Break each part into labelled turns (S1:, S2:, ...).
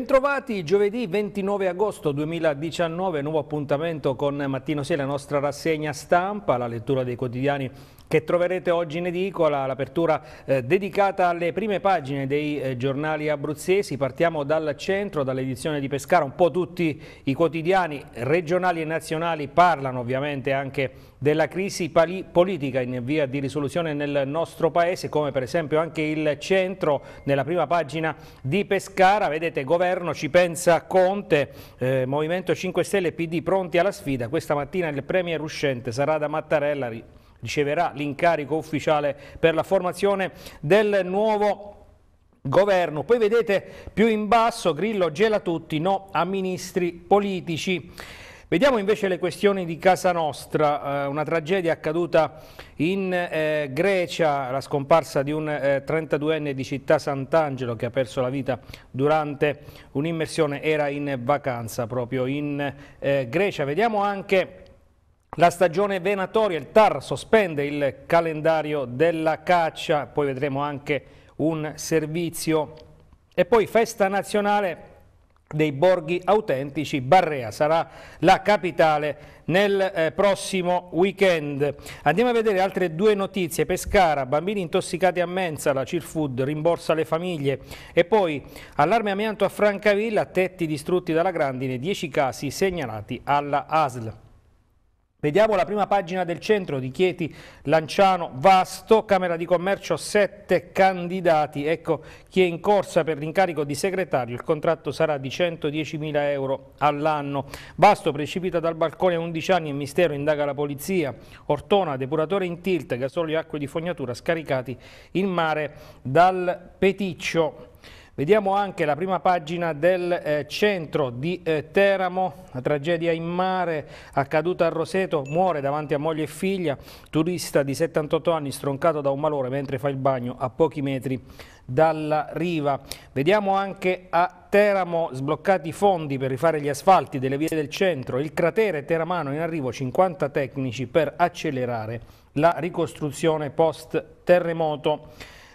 S1: Bentrovati giovedì 29 agosto 2019, nuovo appuntamento con Mattino Sia, la nostra rassegna stampa, la lettura dei quotidiani che troverete oggi in edicola, l'apertura eh, dedicata alle prime pagine dei eh, giornali abruzzesi. Partiamo dal centro, dall'edizione di Pescara, un po' tutti i quotidiani regionali e nazionali parlano ovviamente anche della crisi politica in via di risoluzione nel nostro paese, come per esempio anche il centro nella prima pagina di Pescara. Vedete, governo ci pensa Conte, eh, Movimento 5 Stelle PD pronti alla sfida. Questa mattina il premier uscente sarà da Mattarella riceverà l'incarico ufficiale per la formazione del nuovo governo. Poi vedete più in basso Grillo gela tutti, no a ministri politici. Vediamo invece le questioni di casa nostra, eh, una tragedia accaduta in eh, Grecia, la scomparsa di un eh, 32enne di città Sant'Angelo che ha perso la vita durante un'immersione, era in vacanza proprio in eh, Grecia. Vediamo anche la stagione venatoria, il TAR sospende il calendario della caccia, poi vedremo anche un servizio. E poi festa nazionale dei borghi autentici, Barrea sarà la capitale nel eh, prossimo weekend. Andiamo a vedere altre due notizie, Pescara, bambini intossicati a mensa, la Cirfood rimborsa le famiglie e poi allarme amianto a Francavilla, tetti distrutti dalla grandine, 10 casi segnalati alla ASL. Vediamo la prima pagina del centro di Chieti Lanciano Vasto, Camera di Commercio, sette candidati. Ecco chi è in corsa per l'incarico di segretario, il contratto sarà di 110.000 euro all'anno. Vasto precipita dal balcone a 11 anni e mistero indaga la polizia. Ortona, depuratore in tilt, gasolio e acque di fognatura scaricati in mare dal Peticcio. Vediamo anche la prima pagina del eh, centro di eh, Teramo, la tragedia in mare accaduta a Roseto, muore davanti a moglie e figlia, turista di 78 anni stroncato da un malore mentre fa il bagno a pochi metri dalla riva. Vediamo anche a Teramo sbloccati i fondi per rifare gli asfalti delle vie del centro, il cratere teramano in arrivo 50 tecnici per accelerare la ricostruzione post terremoto.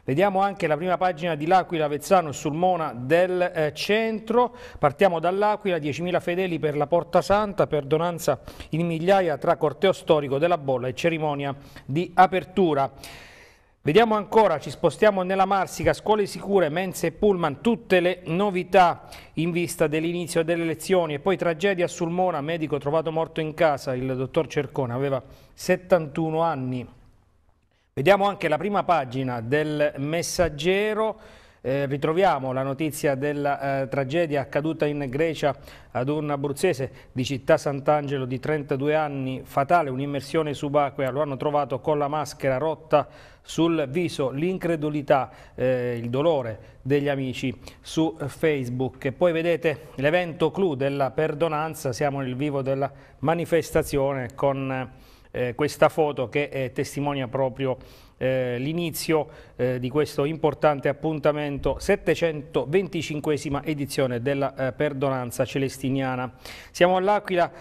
S1: Vediamo anche la prima pagina di L'Aquila, Vezzano e Sulmona del eh, centro. Partiamo dall'Aquila, 10.000 fedeli per la Porta Santa, perdonanza in migliaia tra corteo storico della bolla e cerimonia di apertura. Vediamo ancora, ci spostiamo nella Marsica, scuole sicure, mense e pullman, tutte le novità in vista dell'inizio delle lezioni. e poi tragedia a Sulmona, medico trovato morto in casa, il dottor Cercone aveva 71 anni. Vediamo anche la prima pagina del messaggero, eh, ritroviamo la notizia della eh, tragedia accaduta in Grecia ad un abruzzese di città Sant'Angelo di 32 anni, fatale, un'immersione subacquea, lo hanno trovato con la maschera rotta sul viso, l'incredulità, eh, il dolore degli amici su Facebook. E poi vedete l'evento clou della perdonanza, siamo nel vivo della manifestazione con eh, eh, questa foto che eh, testimonia proprio eh, l'inizio eh, di questo importante appuntamento 725 edizione della eh, perdonanza celestiniana. Siamo all'Aquila,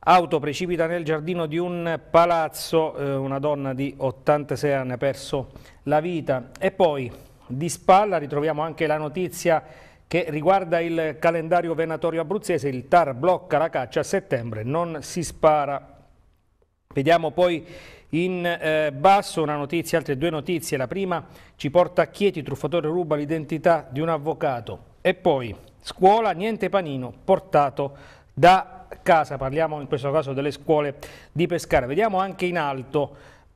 S1: auto precipita nel giardino di un palazzo, eh, una donna di 86 anni ha perso la vita e poi di spalla ritroviamo anche la notizia che riguarda il calendario venatorio abruzzese, il TAR blocca la caccia a settembre, non si spara Vediamo poi in eh, basso una notizia, altre due notizie. La prima ci porta a Chieti, truffatore ruba l'identità di un avvocato. E poi scuola, niente panino, portato da casa. Parliamo in questo caso delle scuole di Pescara. Vediamo anche in alto.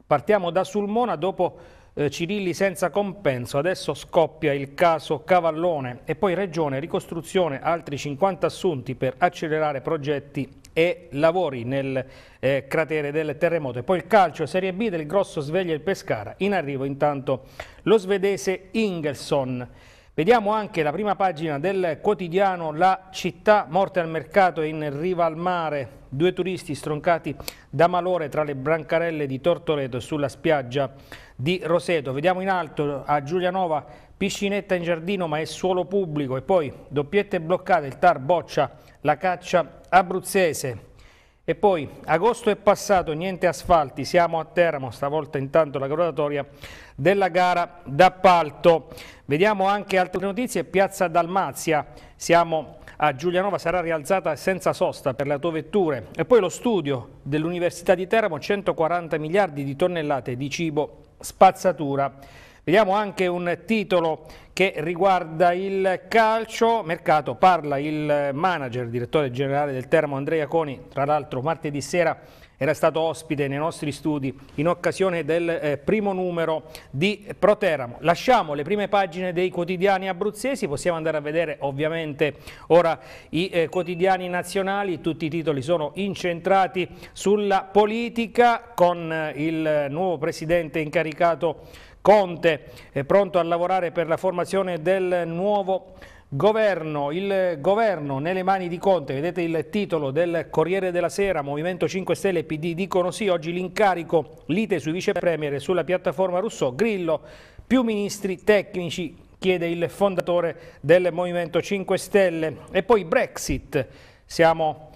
S1: Partiamo da Sulmona dopo eh, Cirilli senza compenso. Adesso scoppia il caso Cavallone e poi Regione, ricostruzione, altri 50 assunti per accelerare progetti e lavori nel eh, cratere del terremoto. E poi il calcio Serie B del grosso sveglia il Pescara. In arrivo intanto lo svedese Ingelson. Vediamo anche la prima pagina del quotidiano La città, morte al mercato in riva al mare, due turisti stroncati da malore tra le brancarelle di Tortoreto sulla spiaggia di Roseto. Vediamo in alto a Giulianova, piscinetta in giardino ma è suolo pubblico e poi doppiette bloccate, il TAR boccia la caccia abruzzese. E poi agosto è passato, niente asfalti, siamo a Teramo, stavolta intanto la graduatoria della gara d'appalto. Vediamo anche altre notizie, Piazza Dalmazia, siamo a Giulianova, sarà rialzata senza sosta per le autovetture. E poi lo studio dell'Università di Teramo, 140 miliardi di tonnellate di cibo spazzatura. Vediamo anche un titolo che riguarda il calcio, mercato parla il manager, direttore generale del Termo Andrea Coni, tra l'altro martedì sera era stato ospite nei nostri studi in occasione del eh, primo numero di Proteramo. Lasciamo le prime pagine dei quotidiani abruzzesi, possiamo andare a vedere ovviamente ora i eh, quotidiani nazionali, tutti i titoli sono incentrati sulla politica con eh, il eh, nuovo presidente incaricato Conte è eh, pronto a lavorare per la formazione del nuovo Governo, il governo nelle mani di Conte, vedete il titolo del Corriere della Sera, Movimento 5 Stelle e PD dicono sì, oggi l'incarico, lite sui vicepremier e sulla piattaforma Rousseau, Grillo, più ministri tecnici, chiede il fondatore del Movimento 5 Stelle. E poi Brexit, siamo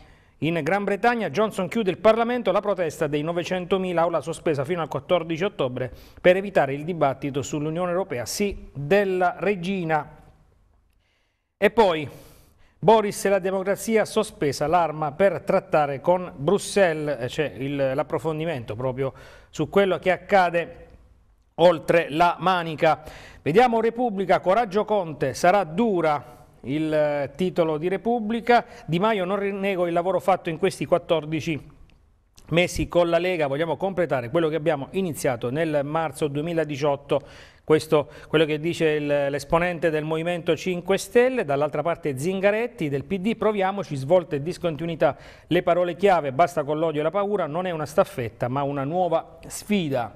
S1: in Gran Bretagna Johnson chiude il Parlamento alla protesta dei 900.000 aula sospesa fino al 14 ottobre per evitare il dibattito sull'Unione Europea, sì, della regina. E poi Boris e la democrazia sospesa l'arma per trattare con Bruxelles, eh, c'è l'approfondimento proprio su quello che accade oltre la manica. Vediamo Repubblica, coraggio Conte, sarà dura il eh, titolo di Repubblica. Di Maio non rinnego il lavoro fatto in questi 14 mesi con la Lega, vogliamo completare quello che abbiamo iniziato nel marzo 2018 questo quello che dice l'esponente del Movimento 5 Stelle, dall'altra parte Zingaretti del PD, proviamoci, svolte e discontinuità, le parole chiave, basta con l'odio e la paura, non è una staffetta ma una nuova sfida.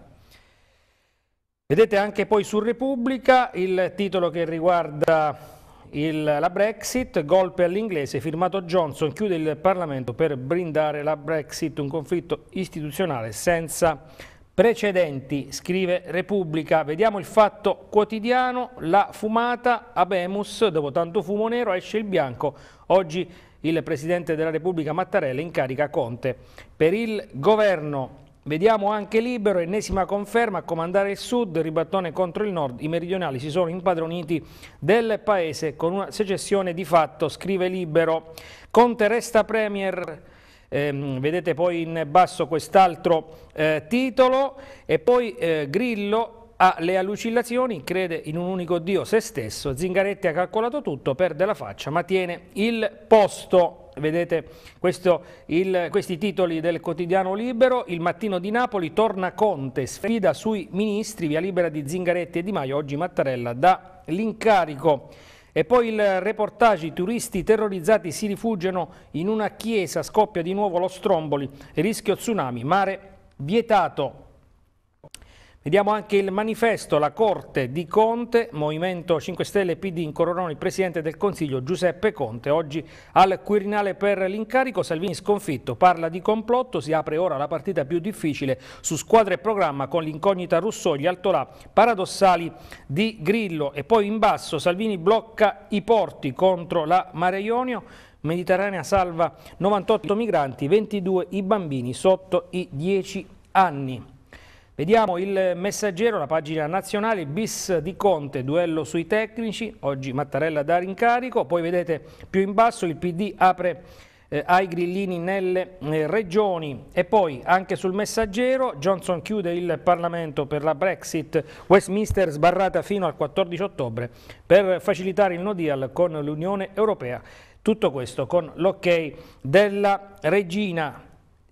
S1: Vedete anche poi su Repubblica il titolo che riguarda il, la Brexit, golpe all'inglese, firmato Johnson, chiude il Parlamento per brindare la Brexit, un conflitto istituzionale senza precedenti, scrive Repubblica. Vediamo il fatto quotidiano, la fumata, Abemus, dopo tanto fumo nero esce il bianco, oggi il Presidente della Repubblica Mattarella incarica Conte. Per il governo Vediamo anche Libero, ennesima conferma, a comandare il sud, ribattone contro il nord, i meridionali si sono impadroniti del paese con una secessione di fatto, scrive Libero. Conte resta premier, eh, vedete poi in basso quest'altro eh, titolo, e poi eh, Grillo le allucillazioni, crede in un unico Dio se stesso, Zingaretti ha calcolato tutto, perde la faccia ma tiene il posto. Vedete questo, il, questi titoli del quotidiano Libero, il mattino di Napoli torna Conte, sfida sui ministri, via libera di Zingaretti e Di Maio, oggi Mattarella dà l'incarico. E poi il reportage, i turisti terrorizzati si rifugiano in una chiesa, scoppia di nuovo lo stromboli, rischio tsunami, mare vietato. Vediamo anche il manifesto, la Corte di Conte, Movimento 5 Stelle PD incoronò il Presidente del Consiglio Giuseppe Conte, oggi al Quirinale per l'incarico, Salvini sconfitto, parla di complotto, si apre ora la partita più difficile su squadra e programma con l'incognita Rousseau, gli altolà paradossali di Grillo e poi in basso Salvini blocca i porti contro la Mare Ionio, Mediterranea salva 98 migranti, 22 i bambini sotto i 10 anni. Vediamo il messaggero, la pagina nazionale, bis di Conte, duello sui tecnici, oggi Mattarella dà rincarico, poi vedete più in basso il PD apre eh, ai grillini nelle eh, regioni e poi anche sul messaggero Johnson chiude il Parlamento per la Brexit, Westminster sbarrata fino al 14 ottobre per facilitare il no deal con l'Unione Europea. Tutto questo con l'ok della regina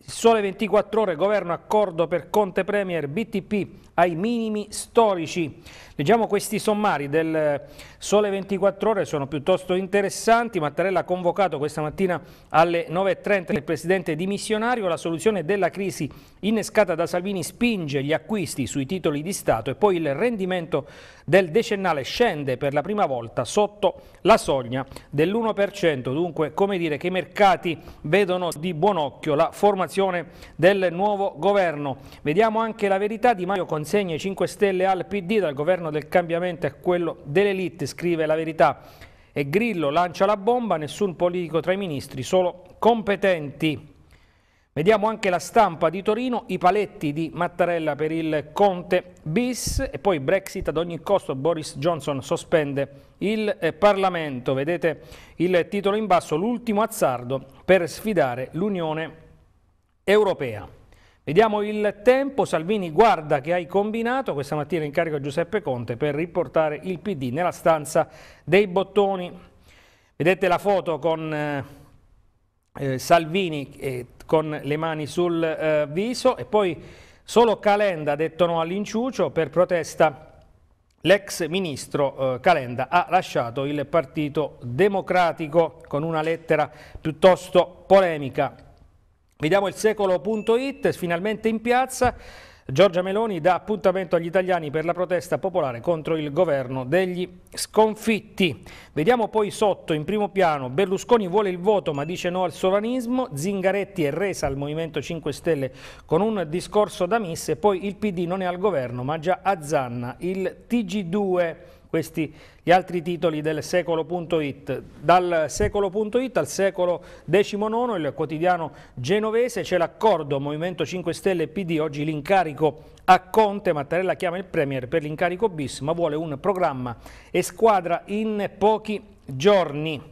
S1: sole 24 ore, governo accordo per Conte Premier BTP ai minimi storici. Leggiamo questi sommari del Sole 24 Ore, sono piuttosto interessanti. Mattarella ha convocato questa mattina alle 9.30 il presidente dimissionario. La soluzione della crisi innescata da Salvini spinge gli acquisti sui titoli di Stato e poi il rendimento del decennale scende per la prima volta sotto la soglia dell'1%. Dunque, come dire che i mercati vedono di buon occhio la formazione del nuovo governo. Vediamo anche la verità di Maio Conti consegne 5 Stelle al PD, dal governo del cambiamento a quello dell'elite, scrive la verità. E Grillo lancia la bomba, nessun politico tra i ministri, solo competenti. Vediamo anche la stampa di Torino, i paletti di Mattarella per il Conte bis e poi Brexit ad ogni costo, Boris Johnson sospende il eh, Parlamento. Vedete il titolo in basso, l'ultimo azzardo per sfidare l'Unione Europea. Vediamo il tempo, Salvini guarda che hai combinato, questa mattina incarico a Giuseppe Conte per riportare il PD nella stanza dei bottoni. Vedete la foto con eh, eh, Salvini eh, con le mani sul eh, viso e poi solo Calenda ha detto no all'inciucio per protesta. L'ex ministro eh, Calenda ha lasciato il Partito Democratico con una lettera piuttosto polemica Vediamo il secolo.it, finalmente in piazza. Giorgia Meloni dà appuntamento agli italiani per la protesta popolare contro il governo degli sconfitti. Vediamo poi sotto, in primo piano, Berlusconi vuole il voto ma dice no al sovranismo, Zingaretti è resa al Movimento 5 Stelle con un discorso da miss e poi il PD non è al governo ma già azzanna il TG2 questi gli altri titoli del secolo.it. Dal secolo.it al secolo XIX, il quotidiano genovese, c'è l'accordo Movimento 5 Stelle e PD, oggi l'incarico a Conte, Mattarella chiama il Premier per l'incarico bis, ma vuole un programma e squadra in pochi giorni.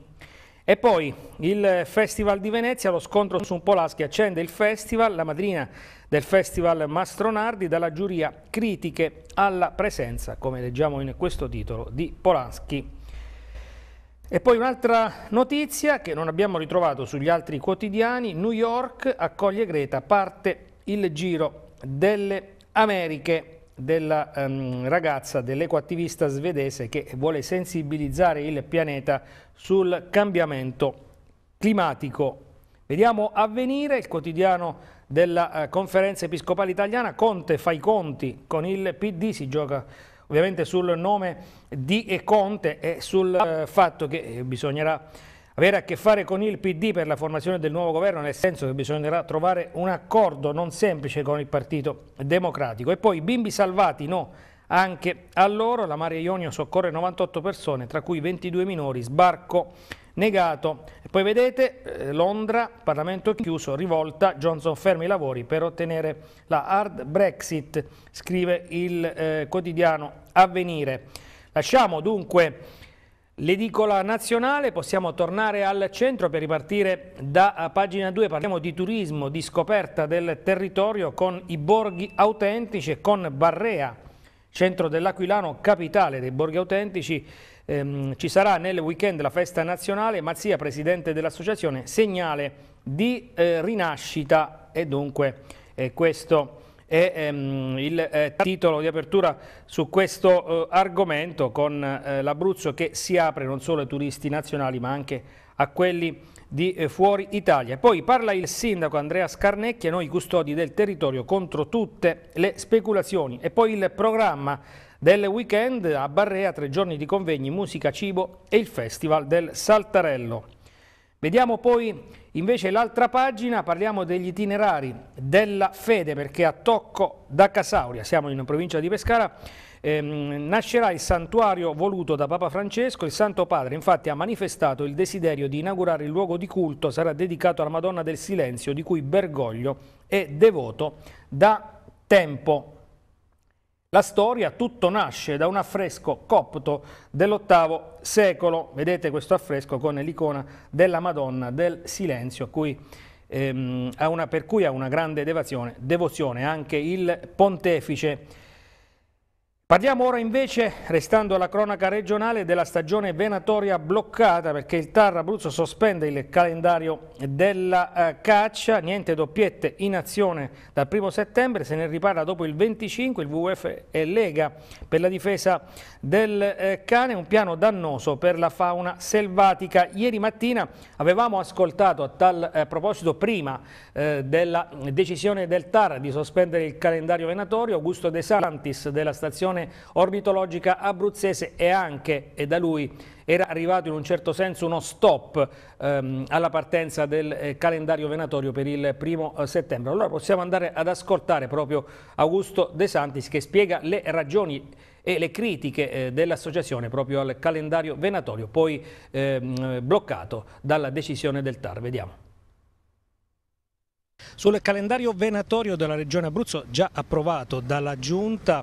S1: E poi il Festival di Venezia, lo scontro su un Polaschi accende il festival, la madrina del Festival Mastronardi dalla giuria critiche alla presenza, come leggiamo in questo titolo, di Polanski. E poi un'altra notizia che non abbiamo ritrovato sugli altri quotidiani, New York accoglie Greta, parte il giro delle Americhe della um, ragazza, dell'ecoattivista svedese che vuole sensibilizzare il pianeta sul cambiamento climatico. Vediamo avvenire il quotidiano della eh, conferenza episcopale italiana. Conte fa i conti con il PD, si gioca ovviamente sul nome di Conte e sul eh, fatto che eh, bisognerà avere a che fare con il PD per la formazione del nuovo governo, nel senso che bisognerà trovare un accordo non semplice con il Partito Democratico. E poi bimbi salvati, no, anche a loro. La Maria Ionio soccorre 98 persone, tra cui 22 minori, sbarco negato. Poi vedete eh, Londra, Parlamento chiuso, rivolta, Johnson ferma i lavori per ottenere la hard Brexit, scrive il eh, quotidiano Avvenire. Lasciamo dunque l'edicola nazionale, possiamo tornare al centro per ripartire da pagina 2, parliamo di turismo, di scoperta del territorio con i borghi autentici e con Barrea, centro dell'Aquilano, capitale dei borghi autentici, Ehm, ci sarà nel weekend la festa nazionale, Mazzia, presidente dell'associazione, segnale di eh, rinascita e dunque eh, questo è ehm, il eh, titolo di apertura su questo eh, argomento con eh, l'Abruzzo che si apre non solo ai turisti nazionali ma anche a quelli di eh, fuori Italia. Poi parla il sindaco Andrea Scarnecchia, noi custodi del territorio contro tutte le speculazioni e poi il programma del weekend a Barrea tre giorni di convegni, musica, cibo e il festival del Saltarello. Vediamo poi invece l'altra pagina, parliamo degli itinerari della fede perché a Tocco da Casauria, siamo in provincia di Pescara, ehm, nascerà il santuario voluto da Papa Francesco, il Santo Padre infatti ha manifestato il desiderio di inaugurare il luogo di culto, sarà dedicato alla Madonna del Silenzio di cui Bergoglio è devoto da tempo. La storia tutto nasce da un affresco copto dell'VIII secolo, vedete questo affresco con l'icona della Madonna del Silenzio, cui, ehm, una, per cui ha una grande devozione anche il pontefice Parliamo ora invece, restando alla cronaca regionale, della stagione venatoria bloccata perché il Tar Abruzzo sospende il calendario della eh, caccia, niente doppiette in azione dal 1 settembre, se ne ripara dopo il 25 il WWF e Lega per la difesa del eh, cane, un piano dannoso per la fauna selvatica. Ieri mattina avevamo ascoltato a tal eh, proposito prima eh, della decisione del Tar di sospendere il calendario venatorio, Augusto De Santis della stazione stazione orbitologica abruzzese e anche, e da lui, era arrivato in un certo senso uno stop ehm, alla partenza del eh, calendario venatorio per il primo eh, settembre. Allora possiamo andare ad ascoltare proprio Augusto De Santis che spiega le ragioni e le critiche eh, dell'associazione proprio al calendario venatorio poi ehm, bloccato dalla decisione del TAR. Vediamo. Sul calendario venatorio della Regione Abruzzo, già approvato dalla Giunta,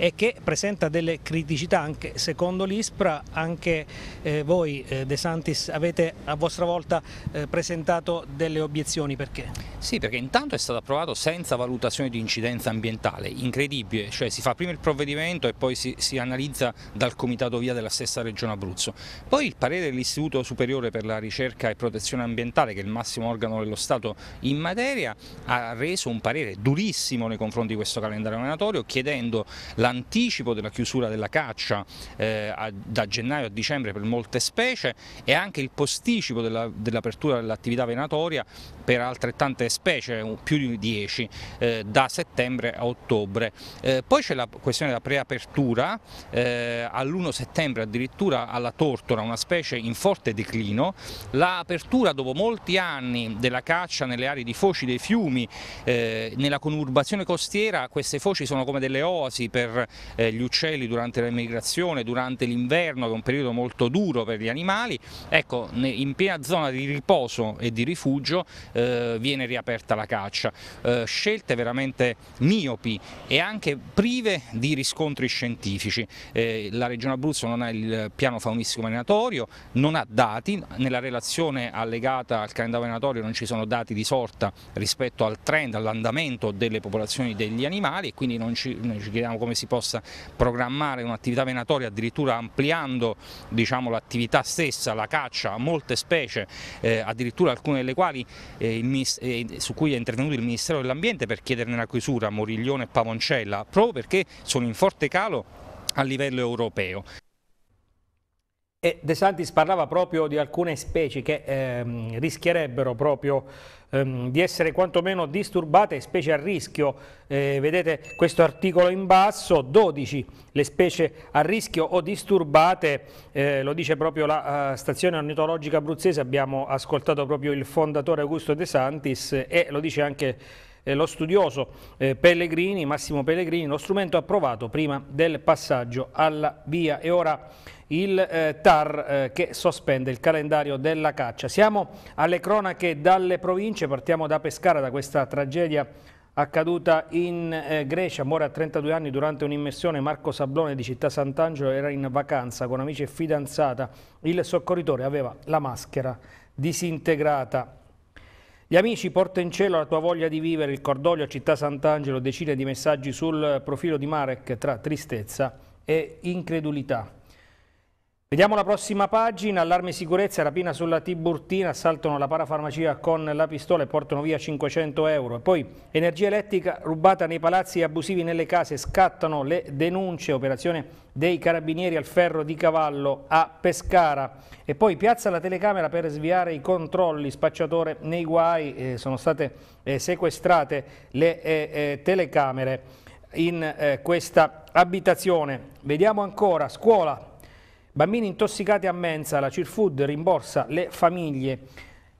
S1: e che presenta delle criticità anche secondo l'ISPRA, anche eh, voi eh, De Santis avete a vostra volta eh, presentato delle obiezioni, perché?
S2: Sì, perché intanto è stato approvato senza valutazione di incidenza ambientale, incredibile, cioè si fa prima il provvedimento e poi si, si analizza dal comitato via della stessa regione Abruzzo. Poi il parere dell'Istituto Superiore per la Ricerca e Protezione Ambientale, che è il massimo organo dello Stato in materia, ha reso un parere durissimo nei confronti di questo calendario venatorio chiedendo la l'anticipo della chiusura della caccia eh, a, da gennaio a dicembre per molte specie e anche il posticipo dell'apertura dell dell'attività venatoria per altrettante specie, più di 10, eh, da settembre a ottobre. Eh, poi c'è la questione della preapertura, eh, all'1 settembre addirittura alla tortora, una specie in forte declino, l'apertura dopo molti anni della caccia nelle aree di foci dei fiumi, eh, nella conurbazione costiera queste foci sono come delle oasi per eh, gli uccelli durante la migrazione, durante l'inverno che è un periodo molto duro per gli animali, ecco in piena zona di riposo e di rifugio eh, eh, viene riaperta la caccia. Eh, scelte veramente miopi e anche prive di riscontri scientifici. Eh, la Regione Abruzzo non ha il piano faunistico venatorio, non ha dati, nella relazione allegata al calendario venatorio non ci sono dati di sorta rispetto al trend, all'andamento delle popolazioni degli animali e quindi non ci, noi ci chiediamo come si possa programmare un'attività venatoria addirittura ampliando diciamo, l'attività stessa, la caccia a molte specie, eh, addirittura alcune delle quali su cui è intervenuto il Ministero dell'Ambiente per chiederne la chiusura a Moriglione e Pavoncella, proprio perché sono in forte calo a livello europeo.
S1: E De Santis parlava proprio di alcune specie che ehm, rischierebbero proprio ehm, di essere quantomeno disturbate, specie a rischio. Eh, vedete questo articolo in basso, 12 le specie a rischio o disturbate, eh, lo dice proprio la uh, stazione ornitologica abruzzese, abbiamo ascoltato proprio il fondatore Augusto De Santis e lo dice anche eh, lo studioso eh, Pellegrini, Massimo Pellegrini, lo strumento approvato prima del passaggio alla via. E ora il eh, TAR eh, che sospende il calendario della caccia. Siamo alle cronache dalle province, partiamo da Pescara, da questa tragedia accaduta in eh, Grecia, muore a 32 anni durante un'immersione, Marco Sablone di Città Sant'Angelo era in vacanza con amici e fidanzata, il soccorritore aveva la maschera disintegrata. Gli amici, porta in cielo la tua voglia di vivere, il cordoglio a Città Sant'Angelo, decine di messaggi sul profilo di Marek tra tristezza e incredulità. Vediamo la prossima pagina, allarme sicurezza, rapina sulla Tiburtina, assaltano la parafarmacia con la pistola e portano via 500 euro. E poi energia elettrica rubata nei palazzi e abusivi nelle case, scattano le denunce, operazione dei carabinieri al ferro di cavallo a Pescara. E poi piazza la telecamera per sviare i controlli, spacciatore nei guai, eh, sono state eh, sequestrate le eh, eh telecamere in eh, questa abitazione. Vediamo ancora, scuola Bambini intossicati a mensa, la Cirfood rimborsa le famiglie.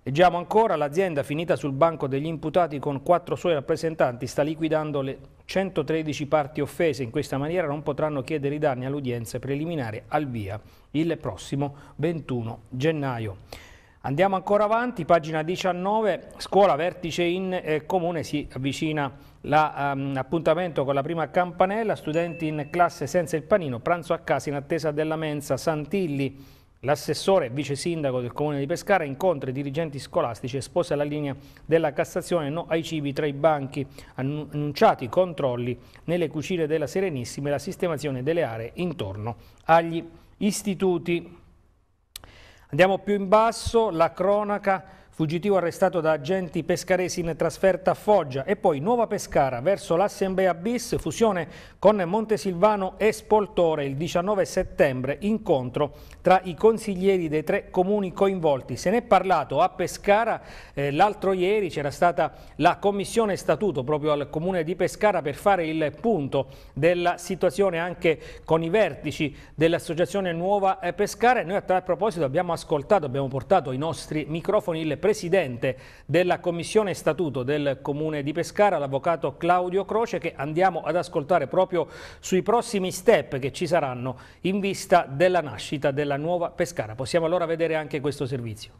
S1: Leggiamo ancora, l'azienda finita sul banco degli imputati con quattro suoi rappresentanti sta liquidando le 113 parti offese. In questa maniera non potranno chiedere i danni all'udienza preliminare al via il prossimo 21 gennaio. Andiamo ancora avanti, pagina 19, scuola vertice in eh, comune, si avvicina l'appuntamento ehm, um, con la prima campanella, studenti in classe senza il panino, pranzo a casa in attesa della mensa, Santilli, l'assessore e vice sindaco del comune di Pescara, incontra i dirigenti scolastici e sposa la linea della Cassazione, no ai cibi tra i banchi, annunciati i controlli nelle cucine della Serenissima e la sistemazione delle aree intorno agli istituti. Andiamo più in basso, la cronaca Fuggitivo arrestato da agenti pescaresi in trasferta a Foggia e poi Nuova Pescara verso l'Assemblea bis, fusione con Montesilvano e Spoltore il 19 settembre, incontro tra i consiglieri dei tre comuni coinvolti. Se ne è parlato a Pescara eh, l'altro ieri, c'era stata la commissione statuto proprio al comune di Pescara per fare il punto della situazione anche con i vertici dell'associazione Nuova eh, Pescara e noi a tal proposito abbiamo ascoltato, abbiamo portato ai nostri microfoni il presidente presidente della Commissione Statuto del Comune di Pescara, l'avvocato Claudio Croce, che andiamo ad ascoltare proprio sui prossimi step che ci saranno in vista della nascita della nuova Pescara. Possiamo allora vedere anche questo servizio.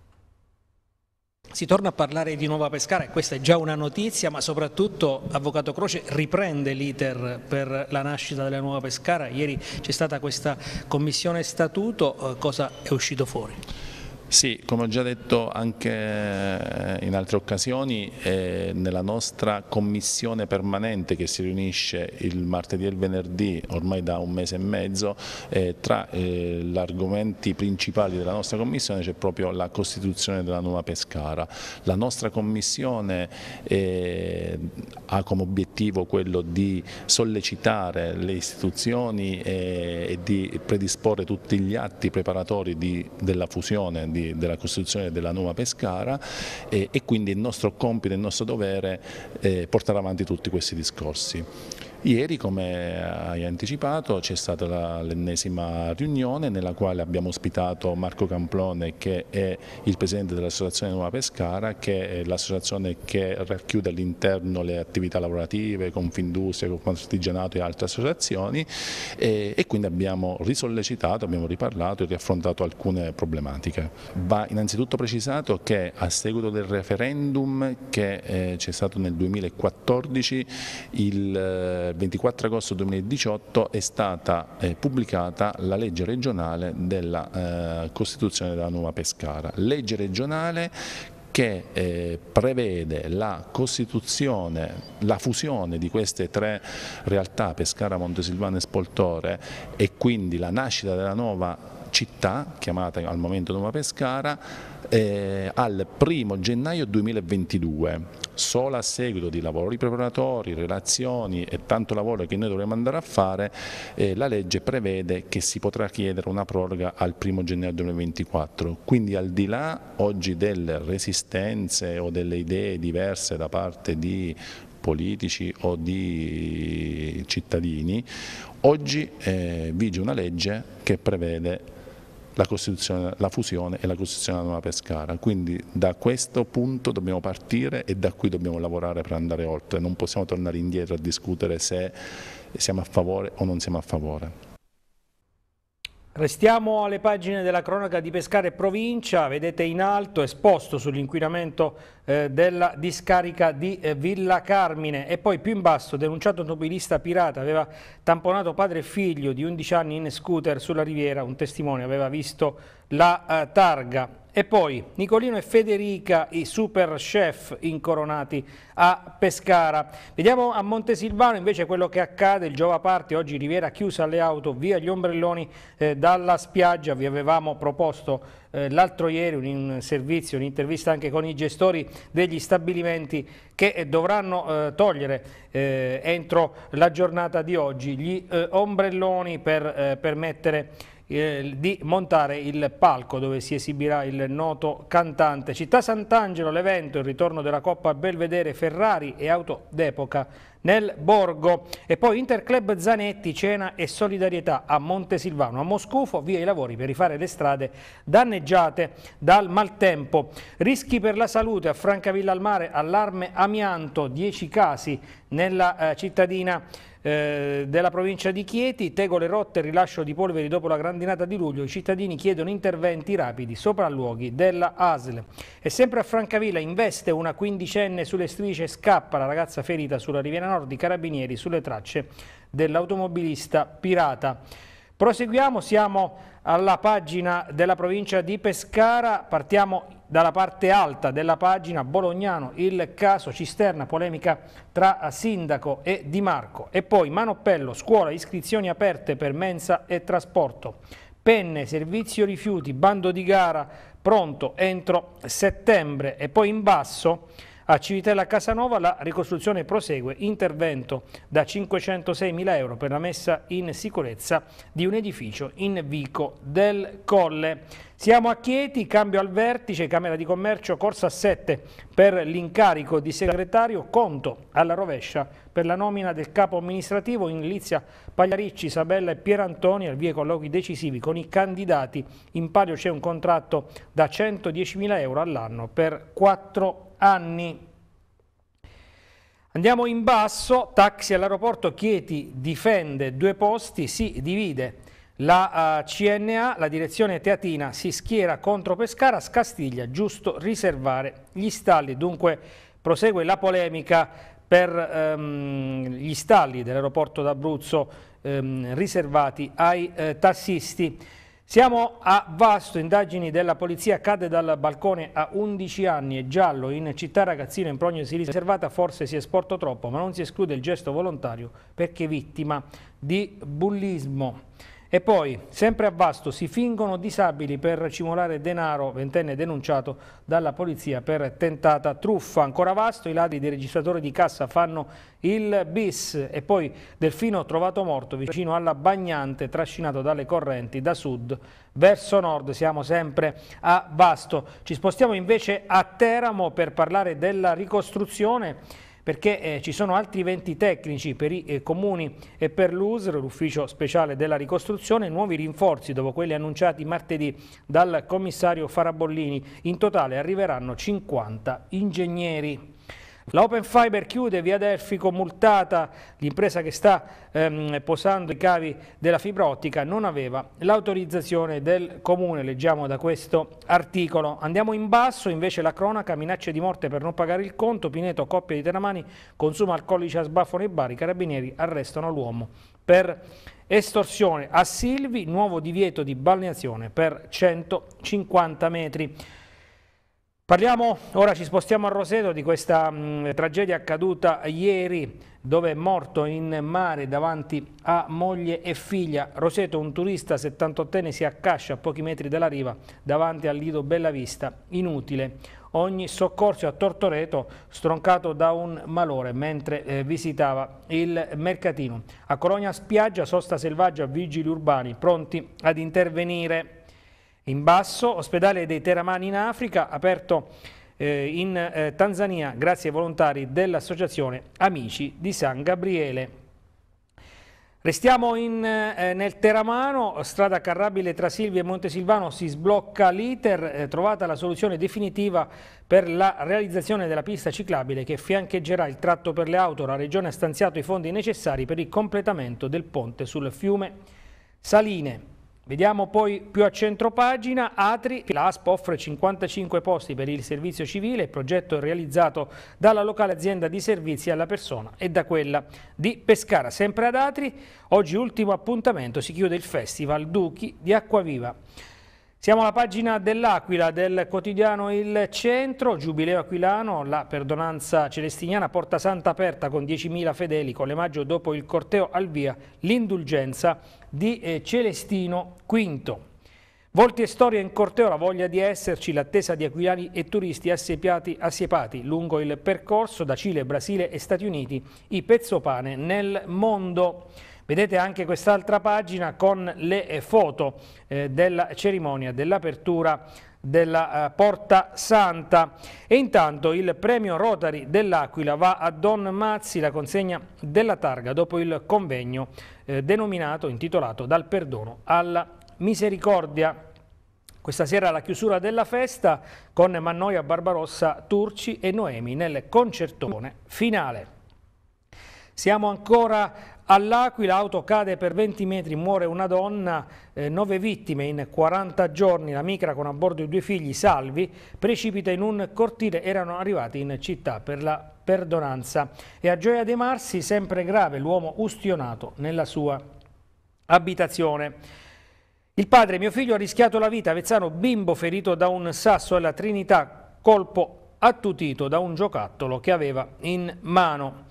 S1: Si torna a parlare di Nuova Pescara e questa è già una notizia, ma soprattutto Avvocato Croce riprende l'iter per la nascita della Nuova Pescara. Ieri c'è stata questa commissione statuto, eh, cosa è uscito fuori?
S3: Sì, come ho già detto anche eh, in altre occasioni, eh, nella nostra commissione permanente che si riunisce il martedì e il venerdì ormai da un mese e mezzo, eh, tra eh, gli argomenti principali della nostra commissione c'è proprio la costituzione della nuova Pescara. La nostra commissione eh, ha come obiettivo quello di sollecitare le istituzioni e, eh, e di predisporre tutti gli atti preparatori di, della fusione di di, della costruzione della nuova Pescara e, e quindi il nostro compito, il nostro dovere è eh, portare avanti tutti questi discorsi. Ieri, come hai anticipato, c'è stata l'ennesima riunione nella quale abbiamo ospitato Marco Camplone che è il presidente dell'associazione Nuova Pescara, che è l'associazione che racchiude all'interno le attività lavorative, Confindustria, Confartigianato e altre associazioni e, e, quindi abbiamo risollecitato, abbiamo riparlato e riaffrontato alcune problematiche. Va innanzitutto precisato che a seguito del referendum che eh, c'è stato nel 2014 il eh, il 24 agosto 2018 è stata eh, pubblicata la legge regionale della eh, Costituzione della Nuova Pescara, legge regionale che eh, prevede la costituzione, la fusione di queste tre realtà, Pescara, Montesilvano e Spoltore e quindi la nascita della nuova città, chiamata al momento Nuova Pescara, eh, al 1 gennaio 2022, solo a seguito di lavori preparatori, relazioni e tanto lavoro che noi dovremo andare a fare, eh, la legge prevede che si potrà chiedere una proroga al 1 gennaio 2024, quindi al di là oggi delle resistenze o delle idee diverse da parte di politici o di cittadini, oggi eh, vige una legge che prevede la, la, fusione e la Costituzione della Nuova Pescara. Quindi da questo punto dobbiamo partire e da qui dobbiamo lavorare per andare oltre, non possiamo tornare indietro a discutere se siamo a favore o non siamo a favore.
S1: Restiamo alle pagine della cronaca di Pescare e Provincia, vedete in alto esposto sull'inquinamento eh, della discarica di eh, Villa Carmine e poi più in basso denunciato automobilista pirata aveva tamponato padre e figlio di 11 anni in scooter sulla riviera, un testimone aveva visto la eh, targa. E poi Nicolino e Federica, i super chef incoronati a Pescara. Vediamo a Montesilvano invece quello che accade, il Giova Party, oggi Riviera chiusa alle auto, via gli ombrelloni eh, dalla spiaggia, vi avevamo proposto eh, l'altro ieri un, un servizio, un'intervista anche con i gestori degli stabilimenti che eh, dovranno eh, togliere eh, entro la giornata di oggi gli eh, ombrelloni per permettere eh, di montare il palco dove si esibirà il noto cantante. Città Sant'Angelo, l'evento, il ritorno della Coppa Belvedere, Ferrari e auto d'epoca nel Borgo. E poi Interclub Zanetti, cena e solidarietà a Montesilvano. A Moscufo via i lavori per rifare le strade danneggiate dal maltempo. Rischi per la salute a Francavilla al Mare, allarme amianto, 10 casi nella eh, cittadina eh, della provincia di Chieti, tegole rotte rilascio di polveri dopo la grandinata di luglio, i cittadini chiedono interventi rapidi, sopralluoghi della ASL. E sempre a Francavilla investe una quindicenne sulle strisce, e scappa la ragazza ferita sulla Riviera Nord i Carabinieri sulle tracce dell'automobilista pirata. Proseguiamo, siamo alla pagina della provincia di Pescara, partiamo in dalla parte alta della pagina Bolognano il caso cisterna polemica tra sindaco e Di Marco e poi Manoppello scuola iscrizioni aperte per mensa e trasporto penne servizio rifiuti bando di gara pronto entro settembre e poi in basso a Civitella Casanova la ricostruzione prosegue, intervento da 506 mila euro per la messa in sicurezza di un edificio in Vico del Colle. Siamo a Chieti, cambio al vertice, Camera di Commercio, corsa 7 per l'incarico di segretario, conto alla rovescia per la nomina del capo amministrativo in Lizia Pagliaricci, Isabella e Pierantoni al via colloqui decisivi con i candidati. In palio c'è un contratto da 110.000 euro all'anno per 4 anni anni. Andiamo in basso, taxi all'aeroporto, Chieti difende due posti, si divide. La eh, CNA, la direzione teatina, si schiera contro Pescara, Scastiglia, giusto riservare gli stalli. Dunque prosegue la polemica per um, gli stalli dell'aeroporto d'Abruzzo um, riservati ai uh, tassisti. Siamo a Vasto, indagini della polizia, cade dal balcone a 11 anni e giallo in città ragazzino in prognosi riservata, forse si è sporto troppo ma non si esclude il gesto volontario perché vittima di bullismo. E poi, sempre a Vasto, si fingono disabili per cimolare denaro, ventenne denunciato dalla polizia per tentata truffa. Ancora Vasto, i ladri del registratore di cassa fanno il bis e poi Delfino trovato morto vicino alla bagnante trascinato dalle correnti da sud verso nord. Siamo sempre a Vasto. Ci spostiamo invece a Teramo per parlare della ricostruzione perché eh, ci sono altri 20 tecnici per i eh, comuni e per l'USR, l'ufficio speciale della ricostruzione, nuovi rinforzi dopo quelli annunciati martedì dal commissario Farabollini. In totale arriveranno 50 ingegneri. La Open Fiber chiude via Delfico, multata l'impresa che sta ehm, posando i cavi della fibra ottica, non aveva l'autorizzazione del comune, leggiamo da questo articolo. Andiamo in basso, invece la cronaca, minacce di morte per non pagare il conto, Pineto, coppia di Teramani, consuma alcolici a sbaffo nei bar, i carabinieri arrestano l'uomo per estorsione. A Silvi, nuovo divieto di balneazione per 150 metri. Parliamo, ora ci spostiamo a Roseto di questa mh, mm, tragedia accaduta ieri dove è morto in mare davanti a moglie e figlia. Roseto, un turista 78enne, si accascia a pochi metri dalla riva davanti al lido Bellavista. Inutile. Ogni soccorso a Tortoreto stroncato da un malore mentre eh, visitava il mercatino. A Colonia Spiaggia, sosta selvaggia, vigili urbani pronti ad intervenire in basso, ospedale dei Teramani in Africa, aperto eh, in eh, Tanzania grazie ai volontari dell'associazione Amici di San Gabriele. Restiamo in, eh, nel Teramano, strada carrabile tra Silvia e Montesilvano si sblocca l'iter, eh, trovata la soluzione definitiva per la realizzazione della pista ciclabile che fiancheggerà il tratto per le auto. La Regione ha stanziato i fondi necessari per il completamento del ponte sul fiume Saline. Vediamo poi più a centro pagina, Atri, l'ASP offre 55 posti per il servizio civile, progetto realizzato dalla locale azienda di servizi alla persona e da quella di Pescara. Sempre ad Atri, oggi ultimo appuntamento, si chiude il Festival Duchi di Acquaviva. Siamo alla pagina dell'Aquila del quotidiano Il Centro, Giubileo Aquilano, la perdonanza celestiniana, Porta Santa aperta con 10.000 fedeli, con le maggio dopo il corteo al via, l'indulgenza di eh, Celestino V. Volti e storie in corteo, la voglia di esserci, l'attesa di aquilani e turisti assiepiati, assiepati lungo il percorso da Cile, Brasile e Stati Uniti, i pezzopane nel mondo. Vedete anche quest'altra pagina con le eh, foto eh, della cerimonia dell'apertura della eh, Porta Santa. E intanto il premio Rotary dell'Aquila va a Don Mazzi, la consegna della targa dopo il convegno denominato, intitolato Dal perdono alla misericordia. Questa sera la chiusura della festa con Mannoia Barbarossa, Turci e Noemi nel concertone finale. Siamo ancora All'Aquila auto cade per 20 metri, muore una donna, eh, 9 vittime in 40 giorni, la micra con a bordo i due figli salvi precipita in un cortile, erano arrivati in città per la perdonanza. E a Gioia De Marsi sempre grave l'uomo ustionato nella sua abitazione. Il padre, mio figlio, ha rischiato la vita, Vezzano, bimbo ferito da un sasso alla Trinità, colpo attutito da un giocattolo che aveva in mano.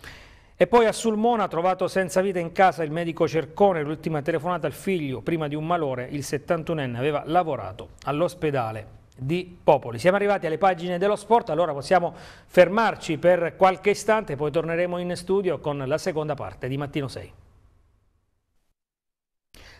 S1: E poi a Sulmona, trovato senza vita in casa il medico Cercone, l'ultima telefonata al figlio, prima di un malore, il 71enne aveva lavorato all'ospedale di Popoli. Siamo arrivati alle pagine dello sport, allora possiamo fermarci per qualche istante, poi torneremo in studio con la seconda parte di Mattino 6.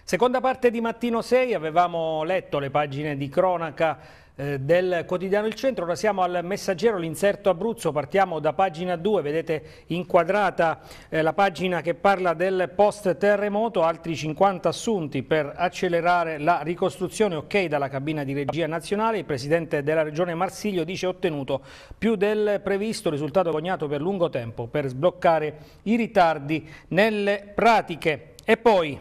S1: Seconda parte di Mattino 6, avevamo letto le pagine di cronaca eh, del quotidiano Il Centro. Ora siamo al messaggero, l'inserto Abruzzo, partiamo da pagina 2, vedete inquadrata eh, la pagina che parla del post terremoto, altri 50 assunti per accelerare la ricostruzione, ok dalla cabina di regia nazionale, il presidente della regione Marsiglio dice ottenuto più del previsto, risultato cognato per lungo tempo per sbloccare i ritardi nelle pratiche. E poi